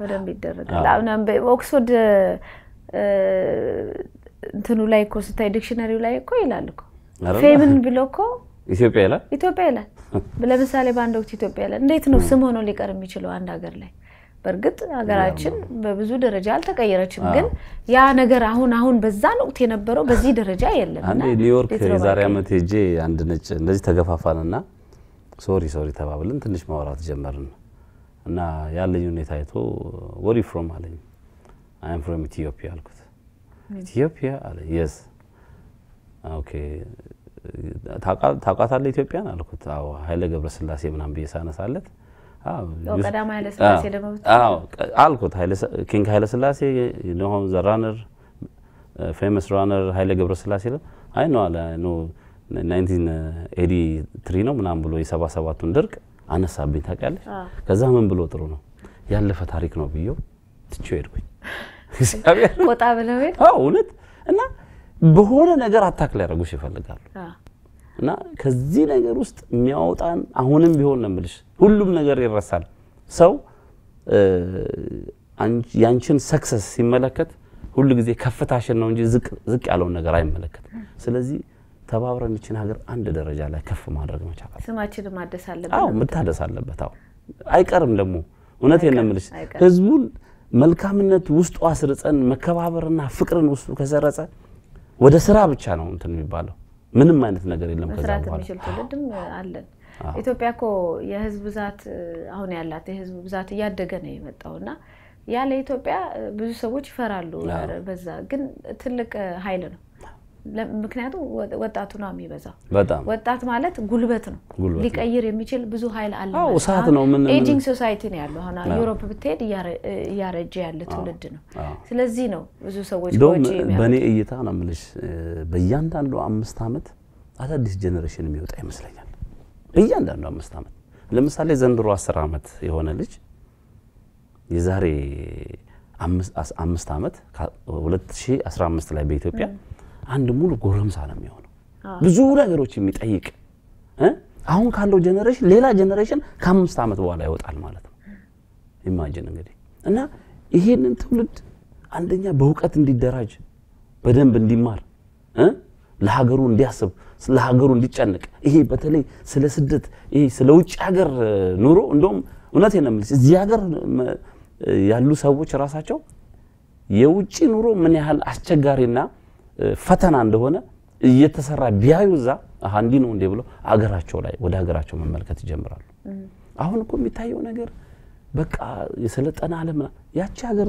Speaker 1: በደንብ ይደረጋል። ኦክስፎርድ እንትኑ ላይ እኮ ስታይ ዲክሽነሪው ላይ እኮ ይላል እኮ ፌምን ብሎ እኮ ኢትዮጵያ ይላል ኢትዮጵያ ይላል። ለምሳሌ በአንድ ወቅት ኢትዮጵያ ይላል። እንዴት ነው ስም ሆኖ ሊቀር የሚችለው አንድ ሀገር ላይ? በእርግጥ ሀገራችን በብዙ ደረጃ አልተቀየረችም፣ ግን ያ ነገር አሁን አሁን በዛን ወቅት የነበረው በዚህ ደረጃ የለም። አንዴ ኒውዮርክ የዛሬ ዓመት
Speaker 2: ሄጄ አንድ ነጭ እንደዚህ ተገፋፋንና ሶሪ ሶሪ ተባብለን ትንሽ ማውራት ጀመርን እና ያለኝ ሁኔታ አይቶ ወሪ ፍሮም አለኝ አም ፍሮም ኢትዮጵያ አልኩት። hmm. ኢትዮጵያ አለ። የስ ኦኬ ታውቃታለህ ኢትዮጵያን አልኩት። አዎ ኃይለ ገብረስላሴ ምናምን ብዬ ሳነሳለት አልኩት ኪንግ ኃይለ ስላሴ ሆም ዘ ራነር ፌመስ ራነር ኃይለ ገብረስላሴ አይ ነው አለ ኖ 1983 ነው ምናምን ብሎ የሰባ ሰባቱን ድርቅ አነሳብኝ ታውቂያለሽ። ከዛ ምን ብሎ ጥሩ ነው ያለፈ ታሪክ ነው ብዬው ትቼው ሄድኩኝ። እግዚአብሔር ቆጣ ብለው ሄድ። አዎ እውነት እና በሆነ ነገር አታክ ሊያደርጉሽ ይፈልጋሉ። እና ከዚህ ነገር ውስጥ የሚያወጣን አሁንም ቢሆን ነው የምልሽ፣ ሁሉም ነገር ይረሳል። ሰው ያንቺን ሰክሰስ ሲመለከት ሁሉ ጊዜ ከፍታሽን ነው እንጂ ዝቅ ያለውን ነገር አይመለከትም። ስለዚህ ተባብረን ይችን ሀገር አንድ ደረጃ ላይ ከፍ ማድረግ መቻል
Speaker 1: አለብን። ስማችን ማደስ አለበት። አዎ መታደስ
Speaker 2: አለበት። አዎ አይቀርም ደግሞ እውነቴን ነው የምልሽ ህዝቡን መልካምነት ውስጡ አስርጸን መከባበርና ፍቅርን ውስጡ ከሰረጸ ወደ ስራ ብቻ ነው እንትን የሚባለው ምንም አይነት ነገር የለም። መስራት የሚችል
Speaker 1: ትውልድም አለን። ኢትዮጵያ እኮ የህዝብ ብዛት አሁን ያላት የህዝብ ብዛት እያደገ ነው የመጣው እና ያለ ኢትዮጵያ ብዙ ሰዎች ይፈራሉ። በዛ ግን ትልቅ ኃይል ነው። ምክንያቱም ወጣቱ ነው የሚበዛው። በጣም ወጣት ማለት ጉልበት ነው፣ ሊቀይር የሚችል ብዙ ኃይል አለ። ሰዓት ነው ምን ኤጂንግ ሶሳይቲ ነው ያለው። አሁን ዩሮፕ ብትሄድ እያረጀ ያለ ትውልድ ነው። ስለዚህ ነው ብዙ ሰዎች እንደውም በእኔ
Speaker 2: እይታ ነው የምልሽ በእያንዳንዱ አምስት ዓመት አዳዲስ ጀኔሬሽን የሚወጣ ይመስለኛል። በእያንዳንዱ አምስት ዓመት ለምሳሌ ዘንድሮ አስር ዓመት የሆነ ልጅ የዛሬ አምስት ዓመት 2015 ላይ በኢትዮጵያ አንድ ሙሉ ጎረምሳ ነው የሚሆነው። ብዙ ነገሮች የሚጠይቅ አሁን ካለው ጀኔሬሽን ሌላ ጀኔሬሽን ከአምስት ዓመት በኋላ ይወጣል ማለት ነው። ኢማጂን እንግዲህ እና ይሄንን ትውልድ አንደኛ በእውቀት እንዲደራጅ በደንብ እንዲማር ለሀገሩ እንዲያስብ ለሀገሩ እንዲጨንቅ ይሄ በተለይ ስለ ስደት ይሄ ስለ ውጭ ሀገር ኑሮ እንደውም እውነት ነው የምልሽ እዚህ ሀገር ያሉ ሰዎች ራሳቸው የውጭ ኑሮ ምን ያህል አስቸጋሪና ፈተና እንደሆነ እየተሰራ ቢያዩ እዛ አንዲ ነው እንዴ ብለው አገራቸው ላይ ወደ ሀገራቸው መመልከት ይጀምራሉ። አሁን እኮ የሚታየው ነገር በቃ የሰለጠነ ዓለም ያቺ ሀገር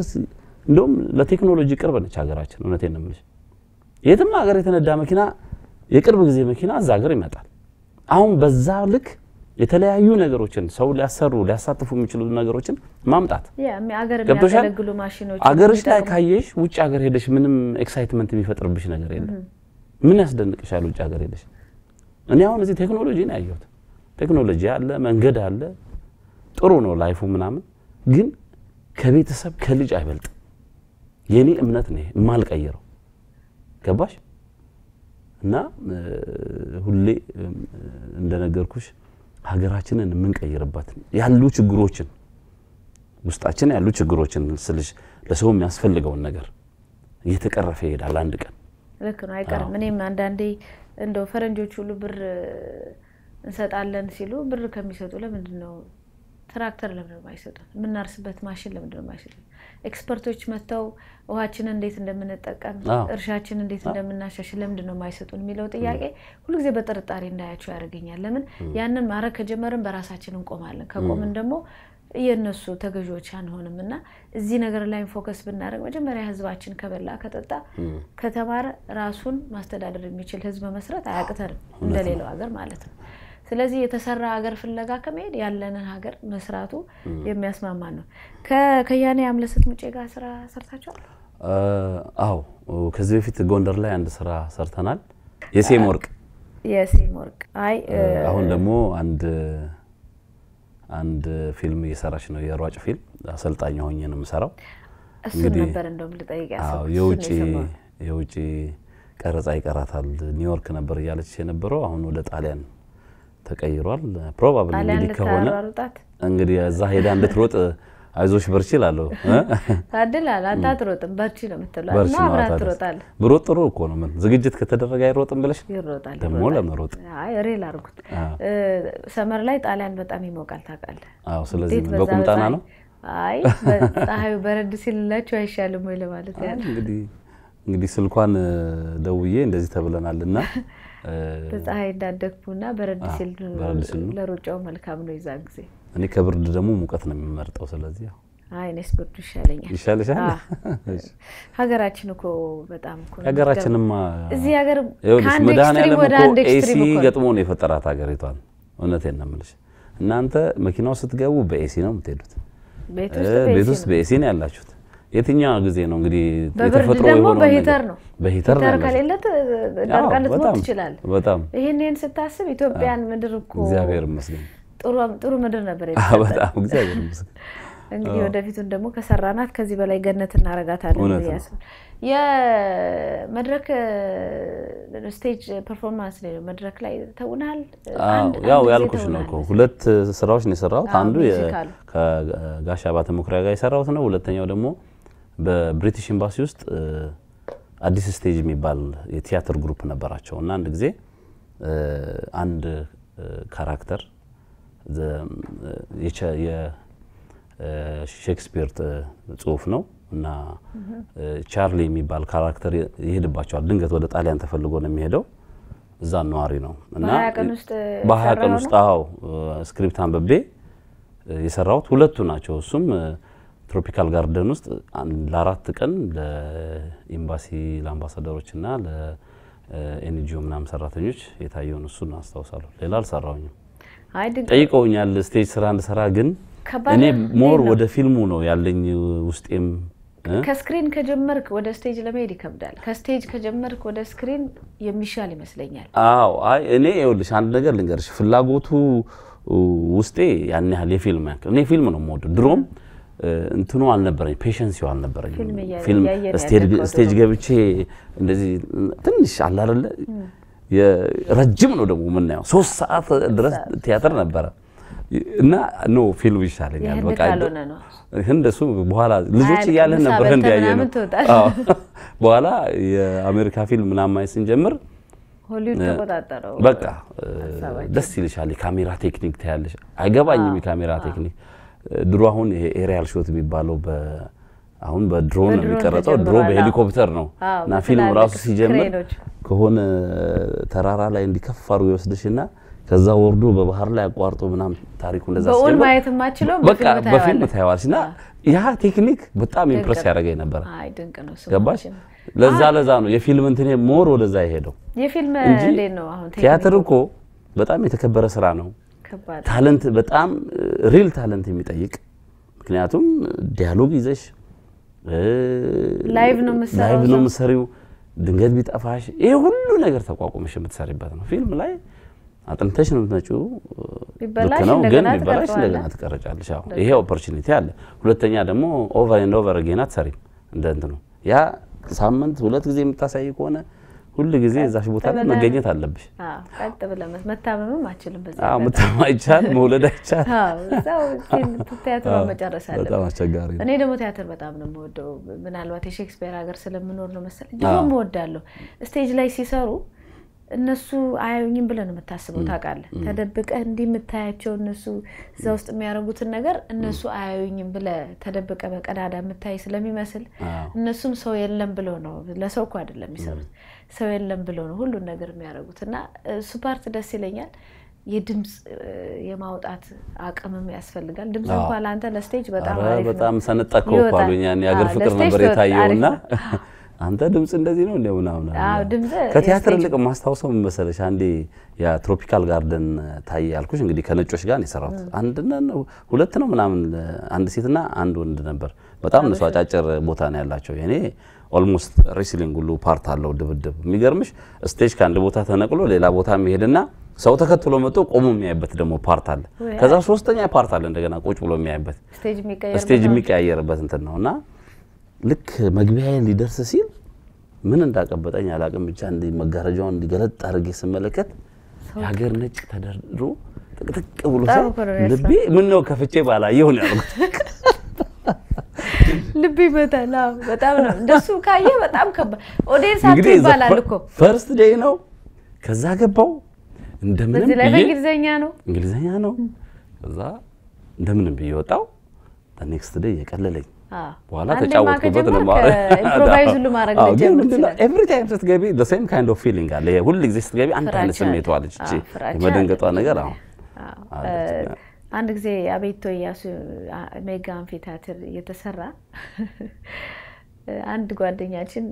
Speaker 2: እንደውም ለቴክኖሎጂ ቅርብ ነች ሀገራችን። እውነቴን ነው የምልሽ። የትም ሀገር የተነዳ መኪና የቅርብ ጊዜ መኪና እዛ ሀገር ይመጣል። አሁን በዛ ልክ የተለያዩ ነገሮችን ሰው ሊያሰሩ ሊያሳትፉ የሚችሉ ነገሮችን ማምጣት
Speaker 1: ገብቶሻል። አገርሽ ላይ
Speaker 2: ካየሽ ውጭ ሀገር ሄደሽ ምንም ኤክሳይትመንት የሚፈጥርብሽ ነገር የለም። ምን ያስደንቅሻል ውጭ ሀገር ሄደሽ? እኔ አሁን እዚህ ቴክኖሎጂ ነው ያየሁት። ቴክኖሎጂ አለ፣ መንገድ አለ፣ ጥሩ ነው ላይፉ ምናምን፣ ግን ከቤተሰብ ከልጅ አይበልጥም። የኔ እምነት ነው የማልቀይረው። ገባሽ? እና ሁሌ እንደነገርኩሽ ሀገራችንን የምንቀይርበት ያሉ ችግሮችን ውስጣችን ያሉ ችግሮችን ስልሽ ለሰው የሚያስፈልገውን ነገር እየተቀረፈ ይሄዳል። አንድ ቀን
Speaker 1: ልክ ነው፣ አይቀርም። እኔም አንዳንዴ እንደው ፈረንጆች ሁሉ ብር እንሰጣለን ሲሉ ብር ከሚሰጡ ለምንድን ነው ትራክተር ለምንድን ነው የማይሰጡን? የምናርስበት ማሽን ለምንድን ነው የማይሰጡን? ኤክስፐርቶች መጥተው ውሃችን እንዴት እንደምንጠቀም እርሻችን እንዴት እንደምናሻሽል ለምንድን ነው የማይሰጡን የሚለው ጥያቄ ሁልጊዜ በጥርጣሬ እንዳያቸው ያደርገኛል። ለምን ያንን ማድረግ ከጀመርን በራሳችን እንቆማለን። ከቆምን ደግሞ የእነሱ ተገዢዎች አንሆንም እና እዚህ ነገር ላይ ፎከስ ብናደርግ መጀመሪያ ህዝባችን ከበላ ከጠጣ ከተማረ ራሱን ማስተዳደር የሚችል ህዝብ መስረት አያቅተንም እንደሌላው ሀገር ማለት ነው። ስለዚህ የተሰራ ሀገር ፍለጋ ከመሄድ ያለንን ሀገር መስራቱ የሚያስማማ ነው። ከከያኔ አምለሰት ሙጬ ጋር ስራ ሰርታችኋል?
Speaker 2: አዎ፣ ከዚህ በፊት ጎንደር ላይ አንድ ስራ ሰርተናል። የሴም ወርቅ
Speaker 1: የሴም ወርቅ። አይ አሁን ደግሞ
Speaker 2: አንድ አንድ ፊልም እየሰራች ነው፣ የሯጭ ፊልም አሰልጣኝ ሆኜ ነው የምሰራው። ነበር እንደውም ልጠይቅ የውጭ የውጭ ቀረጻ ይቀራታል። ኒውዮርክ ነበር እያለች የነበረው አሁን ወደ ጣሊያን ተቀይሯል። ፕሮባብሊ እንግዲህ ከሆነ እንግዲህ እዛ ሄዳ እንድትሮጥ አይዞሽ በርቺ እላለሁ።
Speaker 1: ታድላል። አታትሮጥም በርቺ ነው የምትለው እና አብረህ ትሮጣለህ።
Speaker 2: ብሮጥ ጥሩ እኮ ነው። ምን ዝግጅት ከተደረገ አይሮጥም ብለሽ ይሮጣል። ደግሞ ለመሮጥ
Speaker 1: አይ ሬል አድርጉት። ሰመር ላይ ጣሊያን በጣም ይሞቃል ታውቃለህ።
Speaker 2: አዎ። ስለዚህ በቁምጣና ነው።
Speaker 1: አይ ፀሐዩ በረድ ሲልላችሁ አይሻልም ወይ ለማለት ያህል
Speaker 2: እንግዲህ እንግዲህ ስልኳን ደውዬ እንደዚህ ተብለናል እና በፀሐይ
Speaker 1: እንዳደግኩና በረድ ሲል ለሩጫው መልካም ነው። ይዛ ጊዜ
Speaker 2: እኔ ከብርድ ደግሞ ሙቀት ነው የሚመርጠው። ስለዚህ
Speaker 1: አይ ብርዱ ይሻለኛል። ይሻልሻል? ሀገራችን እኮ በጣም ሀገራችንማ እዚህ ሀገር መድኃኒዓለም እኮ ኤሲ ገጥሞ
Speaker 2: ነው የፈጠራት ሀገሪቷን። እውነቴን ነው የምልሽ። እናንተ መኪናው ስትገቡ በኤሲ ነው የምትሄዱት፣ ቤት ውስጥ በኤሲ ነው ያላችሁት። የትኛ ጊዜ ነው እንግዲህ በብርድ ደግሞ በሂተር ነው በሂተር ነው ከሌለ
Speaker 1: ደርቃ ልትሞት ይችላል በጣም ይህን ይህን ስታስብ ኢትዮጵያን ምድር እኮ እግዚአብሔር ይመስገን ጥሩ ምድር ነበር። በጣም እግዚአብሔር ይመስገን። እንግዲህ ወደፊቱን ደግሞ ከሰራናት ከዚህ በላይ ገነት እናረጋታለን። ያስብ የመድረክ ስቴጅ ፐርፎርማንስ ላይ ነው መድረክ ላይ ተውናል። ያው ያልኩሽ ነው እኮ
Speaker 2: ሁለት ስራዎች ነው የሰራሁት። አንዱ ከጋሽ አባተ መኩሪያ ጋር የሰራሁት ነው። ሁለተኛው ደግሞ በብሪቲሽ ኤምባሲ ውስጥ አዲስ ስቴጅ የሚባል የቲያትር ግሩፕ ነበራቸው እና አንድ ጊዜ አንድ ካራክተር የሼክስፒር ጽሁፍ ነው እና ቻርሊ የሚባል ካራክተር ይሄድባቸዋል። ድንገት ወደ ጣሊያን ተፈልጎ ነው የሚሄደው። እዛ ነዋሪ ነው እና በሀያ ቀን ውስጥ አዎ ስክሪፕት አንብቤ የሰራሁት ሁለቱ ናቸው። እሱም ትሮፒካል ጋርደን ውስጥ ለአራት ቀን ለኤምባሲ ለአምባሳደሮችና ለኤንጂኦ ምናምን ሰራተኞች የታየውን እሱን አስታውሳለሁ። ሌላ አልሰራውኝም። ጠይቀውኛል ስቴጅ ስራ እንድሰራ፣ ግን እኔ ሞር ወደ ፊልሙ ነው ያለኝ ውስጤም።
Speaker 1: ከስክሪን ከጀመርክ ወደ ስቴጅ ለመሄድ ይከብዳል። ከስቴጅ ከጀመርክ ወደ ስክሪን የሚሻል ይመስለኛል።
Speaker 2: አዎ፣ አይ እኔ ይኸውልሽ አንድ ነገር ልንገርሽ፣ ፍላጎቱ ውስጤ ያን ያህል የፊልም ያክል እኔ ፊልም ነው የምወደው ድሮም እንትኑ አልነበረኝ ፔሽንስ ይው አልነበረኝ። ፊልም ስቴጅ ገብቼ እንደዚህ ትንሽ አለ አይደለ ረጅም ነው ደግሞ የምናየው ሶስት ሰዓት ድረስ ቲያትር ነበረ እና ኖ ፊልም ይሻለኛል። በቃ እንደሱ በኋላ ልጆች እያለን ነበር እንዲያየ ነው። በኋላ የአሜሪካ ፊልም ምናምን ማየት ስንጀምር በቃ ደስ ይልሻል፣ የካሜራ ቴክኒክ ታያለሽ። አይገባኝም የካሜራ ቴክኒክ ድሮ አሁን ይሄ ኤሪያል ሾት የሚባለው አሁን በድሮን የሚቀረጸው። ድሮ በሄሊኮፕተር ነው እና ፊልም ራሱ ሲጀምር ከሆነ ተራራ ላይ እንዲከፋሩ ይወስድሽ ና ከዛ ወርዶ በባህር ላይ አቋርጦ ምናም ታሪኩ እንደዛ ሲጀምር
Speaker 1: ማየት ማችለው በቃ በፊልም ታይዋለሽ። እና
Speaker 2: ያ ቴክኒክ በጣም ኢምፕረስ ያደረገኝ ነበረ። ገባሽ? ለዛ ለዛ ነው የፊልም እንትኔ ሞር ወደዛ የሄደው
Speaker 1: የፊልም እንጂ ቲያትር
Speaker 2: እኮ በጣም የተከበረ ስራ ነው። ታለንት በጣም ሪል ታለንት የሚጠይቅ ምክንያቱም ዲያሎግ ይዘሽ ላይቭ ነው የምትሰሪው። ድንገት ቢጠፋሽ ይሄ ሁሉ ነገር ተቋቁመሽ የምትሰሪበት ነው። ፊልም ላይ አጥንተሽ ነው የምትመጪው። ነው፣ ግን ቢበላሽ እንደገና ትቀረጫለሽ። ይሄ ኦፖርቹኒቲ አለ። ሁለተኛ ደግሞ ኦቨር ኤንድ ኦቨር ጌና ትሰሪም እንደንት ነው ያ ሳምንት ሁለት ጊዜ የምታሳይ ከሆነ ሁሉ ጊዜ እዛሽ ቦታ ላይ መገኘት አለብሽ።
Speaker 1: አዎ ቀጥ ብለህ መታመምም አይቻልም። በዚህ አዎ
Speaker 2: መታመም አይቻል፣ መውለድ አይቻል።
Speaker 1: አዎ እዛው ቲያትር መጨረስ አለ በጣም
Speaker 2: አስቸጋሪ ነው። እኔ
Speaker 1: ደግሞ ቲያትር በጣም ነው የምወደው። ምናልባት የሼክስፒር ሀገር ስለምኖር ነው መሰለኝ ድሮም እወዳለሁ። ስቴጅ ላይ ሲሰሩ እነሱ አያዩኝም ብለህ ነው የምታስበው። ታውቃለህ፣ ተደብቀህ እንዲህ የምታያቸው እነሱ እዛ ውስጥ የሚያደርጉትን ነገር እነሱ አያዩኝም ብለህ ተደብቀህ በቀዳዳ የምታይ ስለሚመስል እነሱም ሰው የለም ብለው ነው ለሰው እኮ አይደለም የሚሰሩት ሰው የለም ብለው ነው ሁሉን ነገር የሚያደርጉት እና እሱ ፓርት ደስ ይለኛል። የድምፅ የማውጣት አቅምም ያስፈልጋል። ድምፅ እንኳን ለአንተ ለስቴጅ በጣም በጣም ሰነጠቅ አሉኝ። የአገር ፍቅር ነበር የታየውና
Speaker 2: አንተ ድምፅ እንደዚህ ነው እንደው ምናምን
Speaker 1: ከቲያትር ልቅ
Speaker 2: ማስታውሰው ምን መሰለሽ፣ አንዴ ያ ትሮፒካል ጋርደን ታየ ያልኩሽ እንግዲህ ከነጮች ጋር ነው የሰራሁት። አንድ ነው ሁለት ነው ምናምን አንድ ሴትና አንድ ወንድ ነበር። በጣም እነሱ አጫጭር ቦታ ነው ያላቸው የኔ ኦልሞስት ሬስሊንግ ሁሉ ፓርት አለው ድብድብ። የሚገርምሽ ስቴጅ ከአንድ ቦታ ተነቅሎ ሌላ ቦታ መሄድና ሰው ተከትሎ መጥቶ ቆሞ የሚያይበት ደግሞ ፓርት አለ። ከዛ ሶስተኛ ፓርት አለ እንደገና ቁጭ ብሎ የሚያይበት ስቴጅ የሚቀያየርበት እንትን ነው እና ልክ መግቢያ ሊደርስ ሲል ምን እንዳቀበጠኝ አላቅም። ብቻ እንዲህ መጋረጃውን እንዲገለጥ አድርጌ ስመለከት የሀገር ነጭ ተደርድሮ ጥቅጥቅ ብሎ ልቤ ምን ነው ከፍቼ ባላየሁ ነው ያልኩት።
Speaker 1: ልብ ይመታል። በጣም ነው እንደሱ ካየ በጣም ከባድ ኦዴንስ አት ይባላል እኮ ፈርስት
Speaker 2: ዴይ ነው። ከዛ ገባው እንደምንም በዚህ ላይ በእንግሊዝኛ ነው እንግሊዝኛ ነው። ከዛ እንደምንም ብዬ ወጣው። ኔክስት ዴይ የቀለለኝ በኋላ ተጫወትኩበት። ኢምፕሮቫይዝ ሁሉ ማድረግ ኤቭሪ ታይም ስትገቢ ሴም ካይንድ ኦፍ ፊሊንግ አለ። ሁል ጊዜ ስትገቢ አንድ አይነት ስሜት ዋለች። እቺ የመደንገጧ ነገር አሁን
Speaker 1: አንድ ጊዜ አቤቶ እያሱ ሜጋ አምፊቲያትር እየተሰራ አንድ ጓደኛችን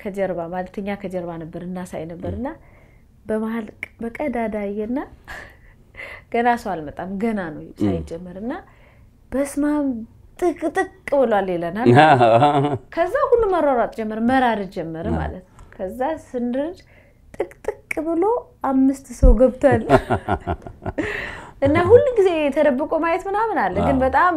Speaker 1: ከጀርባ ማለት እኛ ከጀርባ ነበር እናሳይ ነበር እና በመሀል በቀዳዳ እየና ገና ሰው አልመጣም ገና ነው ሳይጀመር እና በስማም ጥቅጥቅ ብሏል ይለናል። ከዛ ሁሉ መሯሯጥ ጀመር፣ መራር ጀመር ማለት ነው። ከዛ ስንርድ ጥቅጥቅ ብሎ አምስት ሰው ገብቷል። እና ሁሉ ጊዜ ተደብቆ ማየት ምናምን አለ። ግን በጣም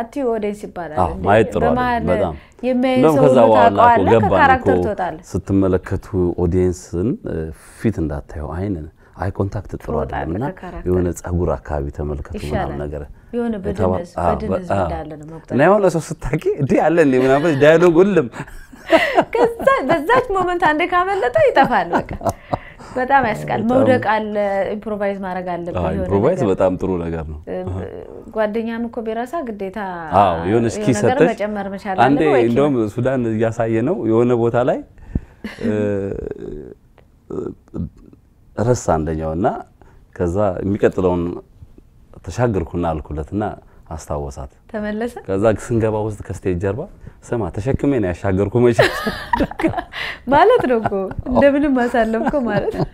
Speaker 1: አቲ ኦዲየንስ ይባላል። ማየት ጥሩ በጣም የሚያየው ሰው ታውቀዋለህ፣ ከካራክተር ትወጣለህ።
Speaker 2: ስትመለከቱ ኦዲየንስን ፊት እንዳታዩ አይንን አይ ኮንታክት ጥሩ አይደለም እና የሆነ ጸጉር አካባቢ ተመልከቱ ምናምን ነገር የሆነ በድን ህዝብ እንዳለ ነው መቁጠር እና የሆነ ሰው ስታቂ እንዲህ ያለ እንዴ ምናምን ዳያሎግ ሁልም
Speaker 1: ከዛ በዛች ሞመንት አንዴ ካመለጠ ይጠፋል በቃ በጣም ያስቃል። መውደቅ አለ፣ ኢምፕሮቫይዝ ማድረግ አለብህ። ኢምፕሮቫይዝ
Speaker 2: በጣም ጥሩ ነገር ነው።
Speaker 1: ጓደኛም እኮ ቢረሳ ግዴታ የሆነ እስኪ ሰጠሽ መጨመር መቻል። አንዴ እንደውም
Speaker 2: ሱዳን እያሳየ ነው የሆነ ቦታ ላይ ረሳ አንደኛው እና ከዛ የሚቀጥለውን ተሻገርኩና አልኩለት እና አስታወሳት ተመለሰ። ከዛ ስንገባ ውስጥ ከስቴጅ ጀርባ ስማ ተሸክሜ ነው ያሻገርኩ መቼ
Speaker 1: ማለት ነው እኮ እንደምንም አሳለፍኩ ማለት ነው።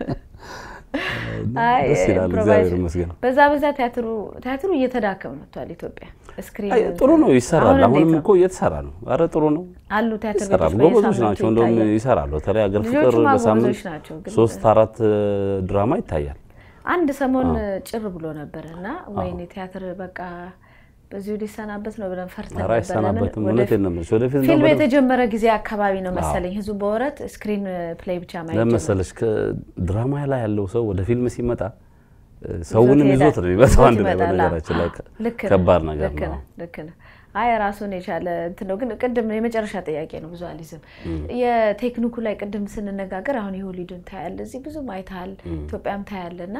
Speaker 1: በዛ በዛ ቲያትሩ እየተዳከመ መጥቷል። ኢትዮጵያ ጥሩ ነው ይሰራል። አሁንም
Speaker 2: እኮ እየተሰራ ነው። አረ ጥሩ ነው
Speaker 1: አሉ ቲያትር ጎበዞች ናቸው። እንደውም
Speaker 2: ይሰራሉ። በተለይ ሀገር ፍቅር በሳምንት ሶስት አራት ድራማ ይታያል።
Speaker 1: አንድ ሰሞን ጭር ብሎ ነበር እና ወይኔ ቲያትር በቃ በዚሁ ሊሰናበት ነው ብለን ፈርተን አይሰናበትም፣ እውነቴን ነው የምልሽ። ወደፊት ፊልም የተጀመረ ጊዜ አካባቢ ነው መሰለኝ ህዝቡ በወረት ስክሪን ፕሌይ ብቻ ማየት ለምን
Speaker 2: መሰለሽ፣ ድራማ ላይ ያለው ሰው ወደ ፊልም ሲመጣ ሰውንም ይዞት ነው የሚመጣው። አንድ ነው በነገራችን ላይ ከባድ ነገር ነው።
Speaker 1: ልክ ነህ። አይ ራሱን የቻለ እንትን ነው። ግን ቅድም የመጨረሻ ጥያቄ ነው ቪዥዋሊዝም የቴክኒኩ ላይ ቅድም ስንነጋገር አሁን የሆሊውድን ታያለህ፣ እዚህ ብዙም አይተሃል፣ ኢትዮጵያም ታያለህ እና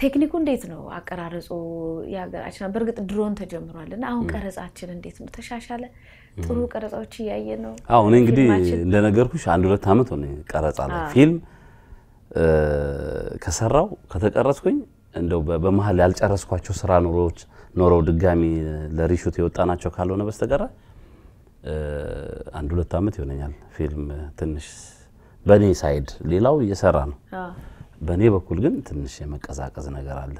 Speaker 1: ቴክኒኩ እንዴት ነው አቀራረጹ? የሀገራችን በእርግጥ ድሮን ተጀምሯል እና አሁን ቀረጻችን እንዴት ነው ተሻሻለ? ጥሩ ቀረጻዎች እያየ ነው? አሁ እኔ እንግዲህ
Speaker 2: እንደነገርኩሽ አንድ ሁለት ዓመት ሆነ ቀረጻ ነው ፊልም ከሰራው ከተቀረጽኩኝ እንደው በመሀል ያልጨረስኳቸው ስራ ኖሮች ኖረው ድጋሚ ለሪሹት የወጣናቸው ካልሆነ በስተቀረ አንድ ሁለት ዓመት ይሆነኛል ፊልም ትንሽ በእኔ ሳይድ ሌላው እየሰራ ነው በእኔ በኩል ግን ትንሽ የመቀዛቀዝ ነገር አለ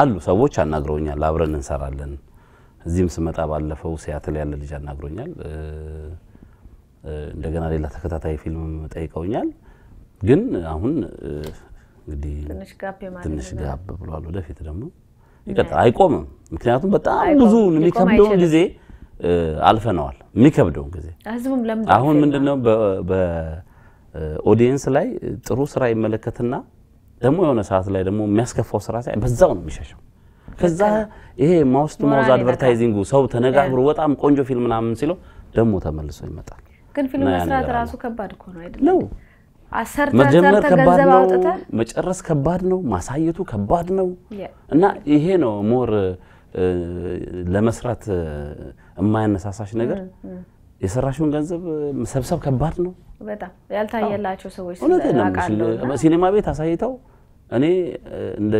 Speaker 2: አሉ ሰዎች አናግረውኛል፣ አብረን እንሰራለን። እዚህም ስመጣ ባለፈው ሲያትል ያለ ልጅ አናግሮኛል። እንደገና ሌላ ተከታታይ ፊልም ጠይቀውኛል። ግን አሁን እንግዲህ ትንሽ ጋብ ብሏል። ወደፊት ደግሞ አይቆምም። ምክንያቱም በጣም ብዙ የሚከብደውን ጊዜ አልፈነዋል። የሚከብደውን ጊዜ አሁን ምንድነው በኦዲየንስ ላይ ጥሩ ስራ ይመለከትና ደግሞ የሆነ ሰዓት ላይ ደግሞ የሚያስከፋው ስራ ሳይ በዛው ነው የሚሸሸው። ከዛ ይሄ ማውስ ማውዝ አድቨርታይዚንጉ ሰው ተነጋግሮ በጣም ቆንጆ ፊልም ምናምን ሲለው ደግሞ ተመልሶ ይመጣል።
Speaker 1: ግን ፊልም መስራት ራሱ ከባድ እኮ ነው አይደለም? መጀመር ከባድ ነው፣
Speaker 2: መጨረስ ከባድ ነው፣ ማሳየቱ ከባድ ነው። እና ይሄ ነው ሞር ለመስራት የማያነሳሳሽ ነገር። የሰራሽውን ገንዘብ መሰብሰብ ከባድ ነው።
Speaker 1: በጣም ያልታየላቸው ሰዎች እውነት ሲኔማ
Speaker 2: ቤት አሳይተው እኔ እንደ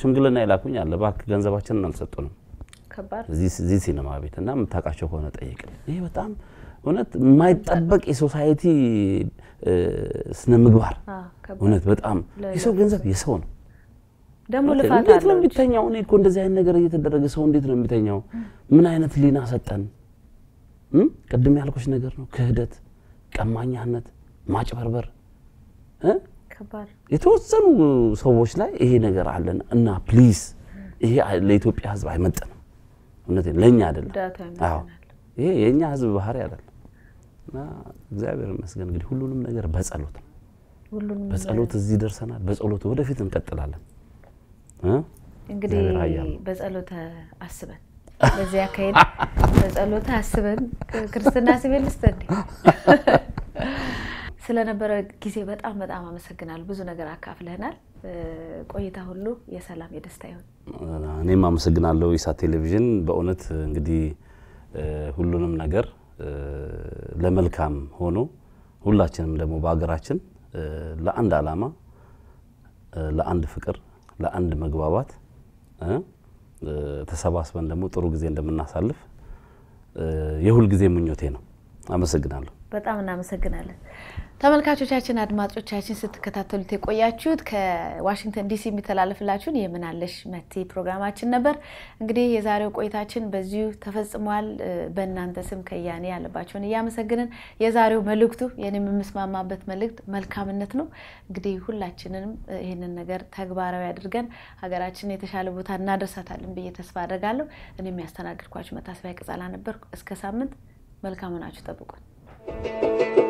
Speaker 2: ሽምግልና የላኩኝ አለ። እባክህ ገንዘባችንን አልሰጡንም እዚህ ሲኔማ ቤት እና የምታውቃቸው ከሆነ ጠይቅ። ይሄ በጣም እውነት የማይጠበቅ የሶሳይቲ ስነ ምግባር እውነት በጣም የሰው ገንዘብ የሰው ነው። ደግሞ ነው የሚተኛው። እኔ እኮ እንደዚህ አይነት ነገር እየተደረገ ሰው እንዴት ነው የሚተኛው? ምን አይነት ሊና ሰጠን? ቅድም ያልኩሽ ነገር ነው ክህደት ቀማኛነት፣ ማጭበርበር የተወሰኑ ሰዎች ላይ ይሄ ነገር አለን እና ፕሊዝ ይሄ ለኢትዮጵያ ሕዝብ አይመጥንም። እውነት ለእኛ አይደለም። ይሄ የእኛ ሕዝብ ባህሪ አይደለም እና እግዚአብሔር ይመስገን እንግዲህ ሁሉንም ነገር በጸሎት በጸሎት እዚህ ደርሰናል። በጸሎት ወደፊት እንቀጥላለን። እንግዲህ
Speaker 1: በጸሎት አስበን በዚህ አካሄድ በጸሎት አስበን ክርስትና ስቤን ልስተ ስለነበረ ጊዜ በጣም በጣም አመሰግናለሁ። ብዙ ነገር አካፍለናል። ቆይታ ሁሉ የሰላም የደስታ ይሁን።
Speaker 2: እኔም አመሰግናለሁ ኢሳት ቴሌቪዥን። በእውነት እንግዲህ ሁሉንም ነገር ለመልካም ሆኖ ሁላችንም ደግሞ በሀገራችን ለአንድ ዓላማ፣ ለአንድ ፍቅር፣ ለአንድ መግባባት ተሰባስበን ደግሞ ጥሩ ጊዜ እንደምናሳልፍ የሁል ጊዜ ምኞቴ ነው። አመሰግናለሁ።
Speaker 1: በጣም እናመሰግናለን። ተመልካቾቻችን፣ አድማጮቻችን ስትከታተሉት የቆያችሁት ከዋሽንግተን ዲሲ የሚተላለፍላችሁን የምናለሽ መቴ ፕሮግራማችን ነበር። እንግዲህ የዛሬው ቆይታችን በዚሁ ተፈጽሟል። በእናንተ ስም ከያኔ ያለባቸውን እያመሰግንን የዛሬው መልእክቱ የኔ የምስማማበት መልእክት መልካምነት ነው። እንግዲህ ሁላችንንም ይህንን ነገር ተግባራዊ አድርገን ሀገራችንን የተሻለ ቦታ እናደርሳታለን ብዬ ተስፋ አድርጋለሁ። እኔ የሚያስተናግድኳችሁ መታሰቢያ ቅጸላ ነበር። እስከ ሳምንት መልካም ሆናችሁ ጠብቁን። Thank you.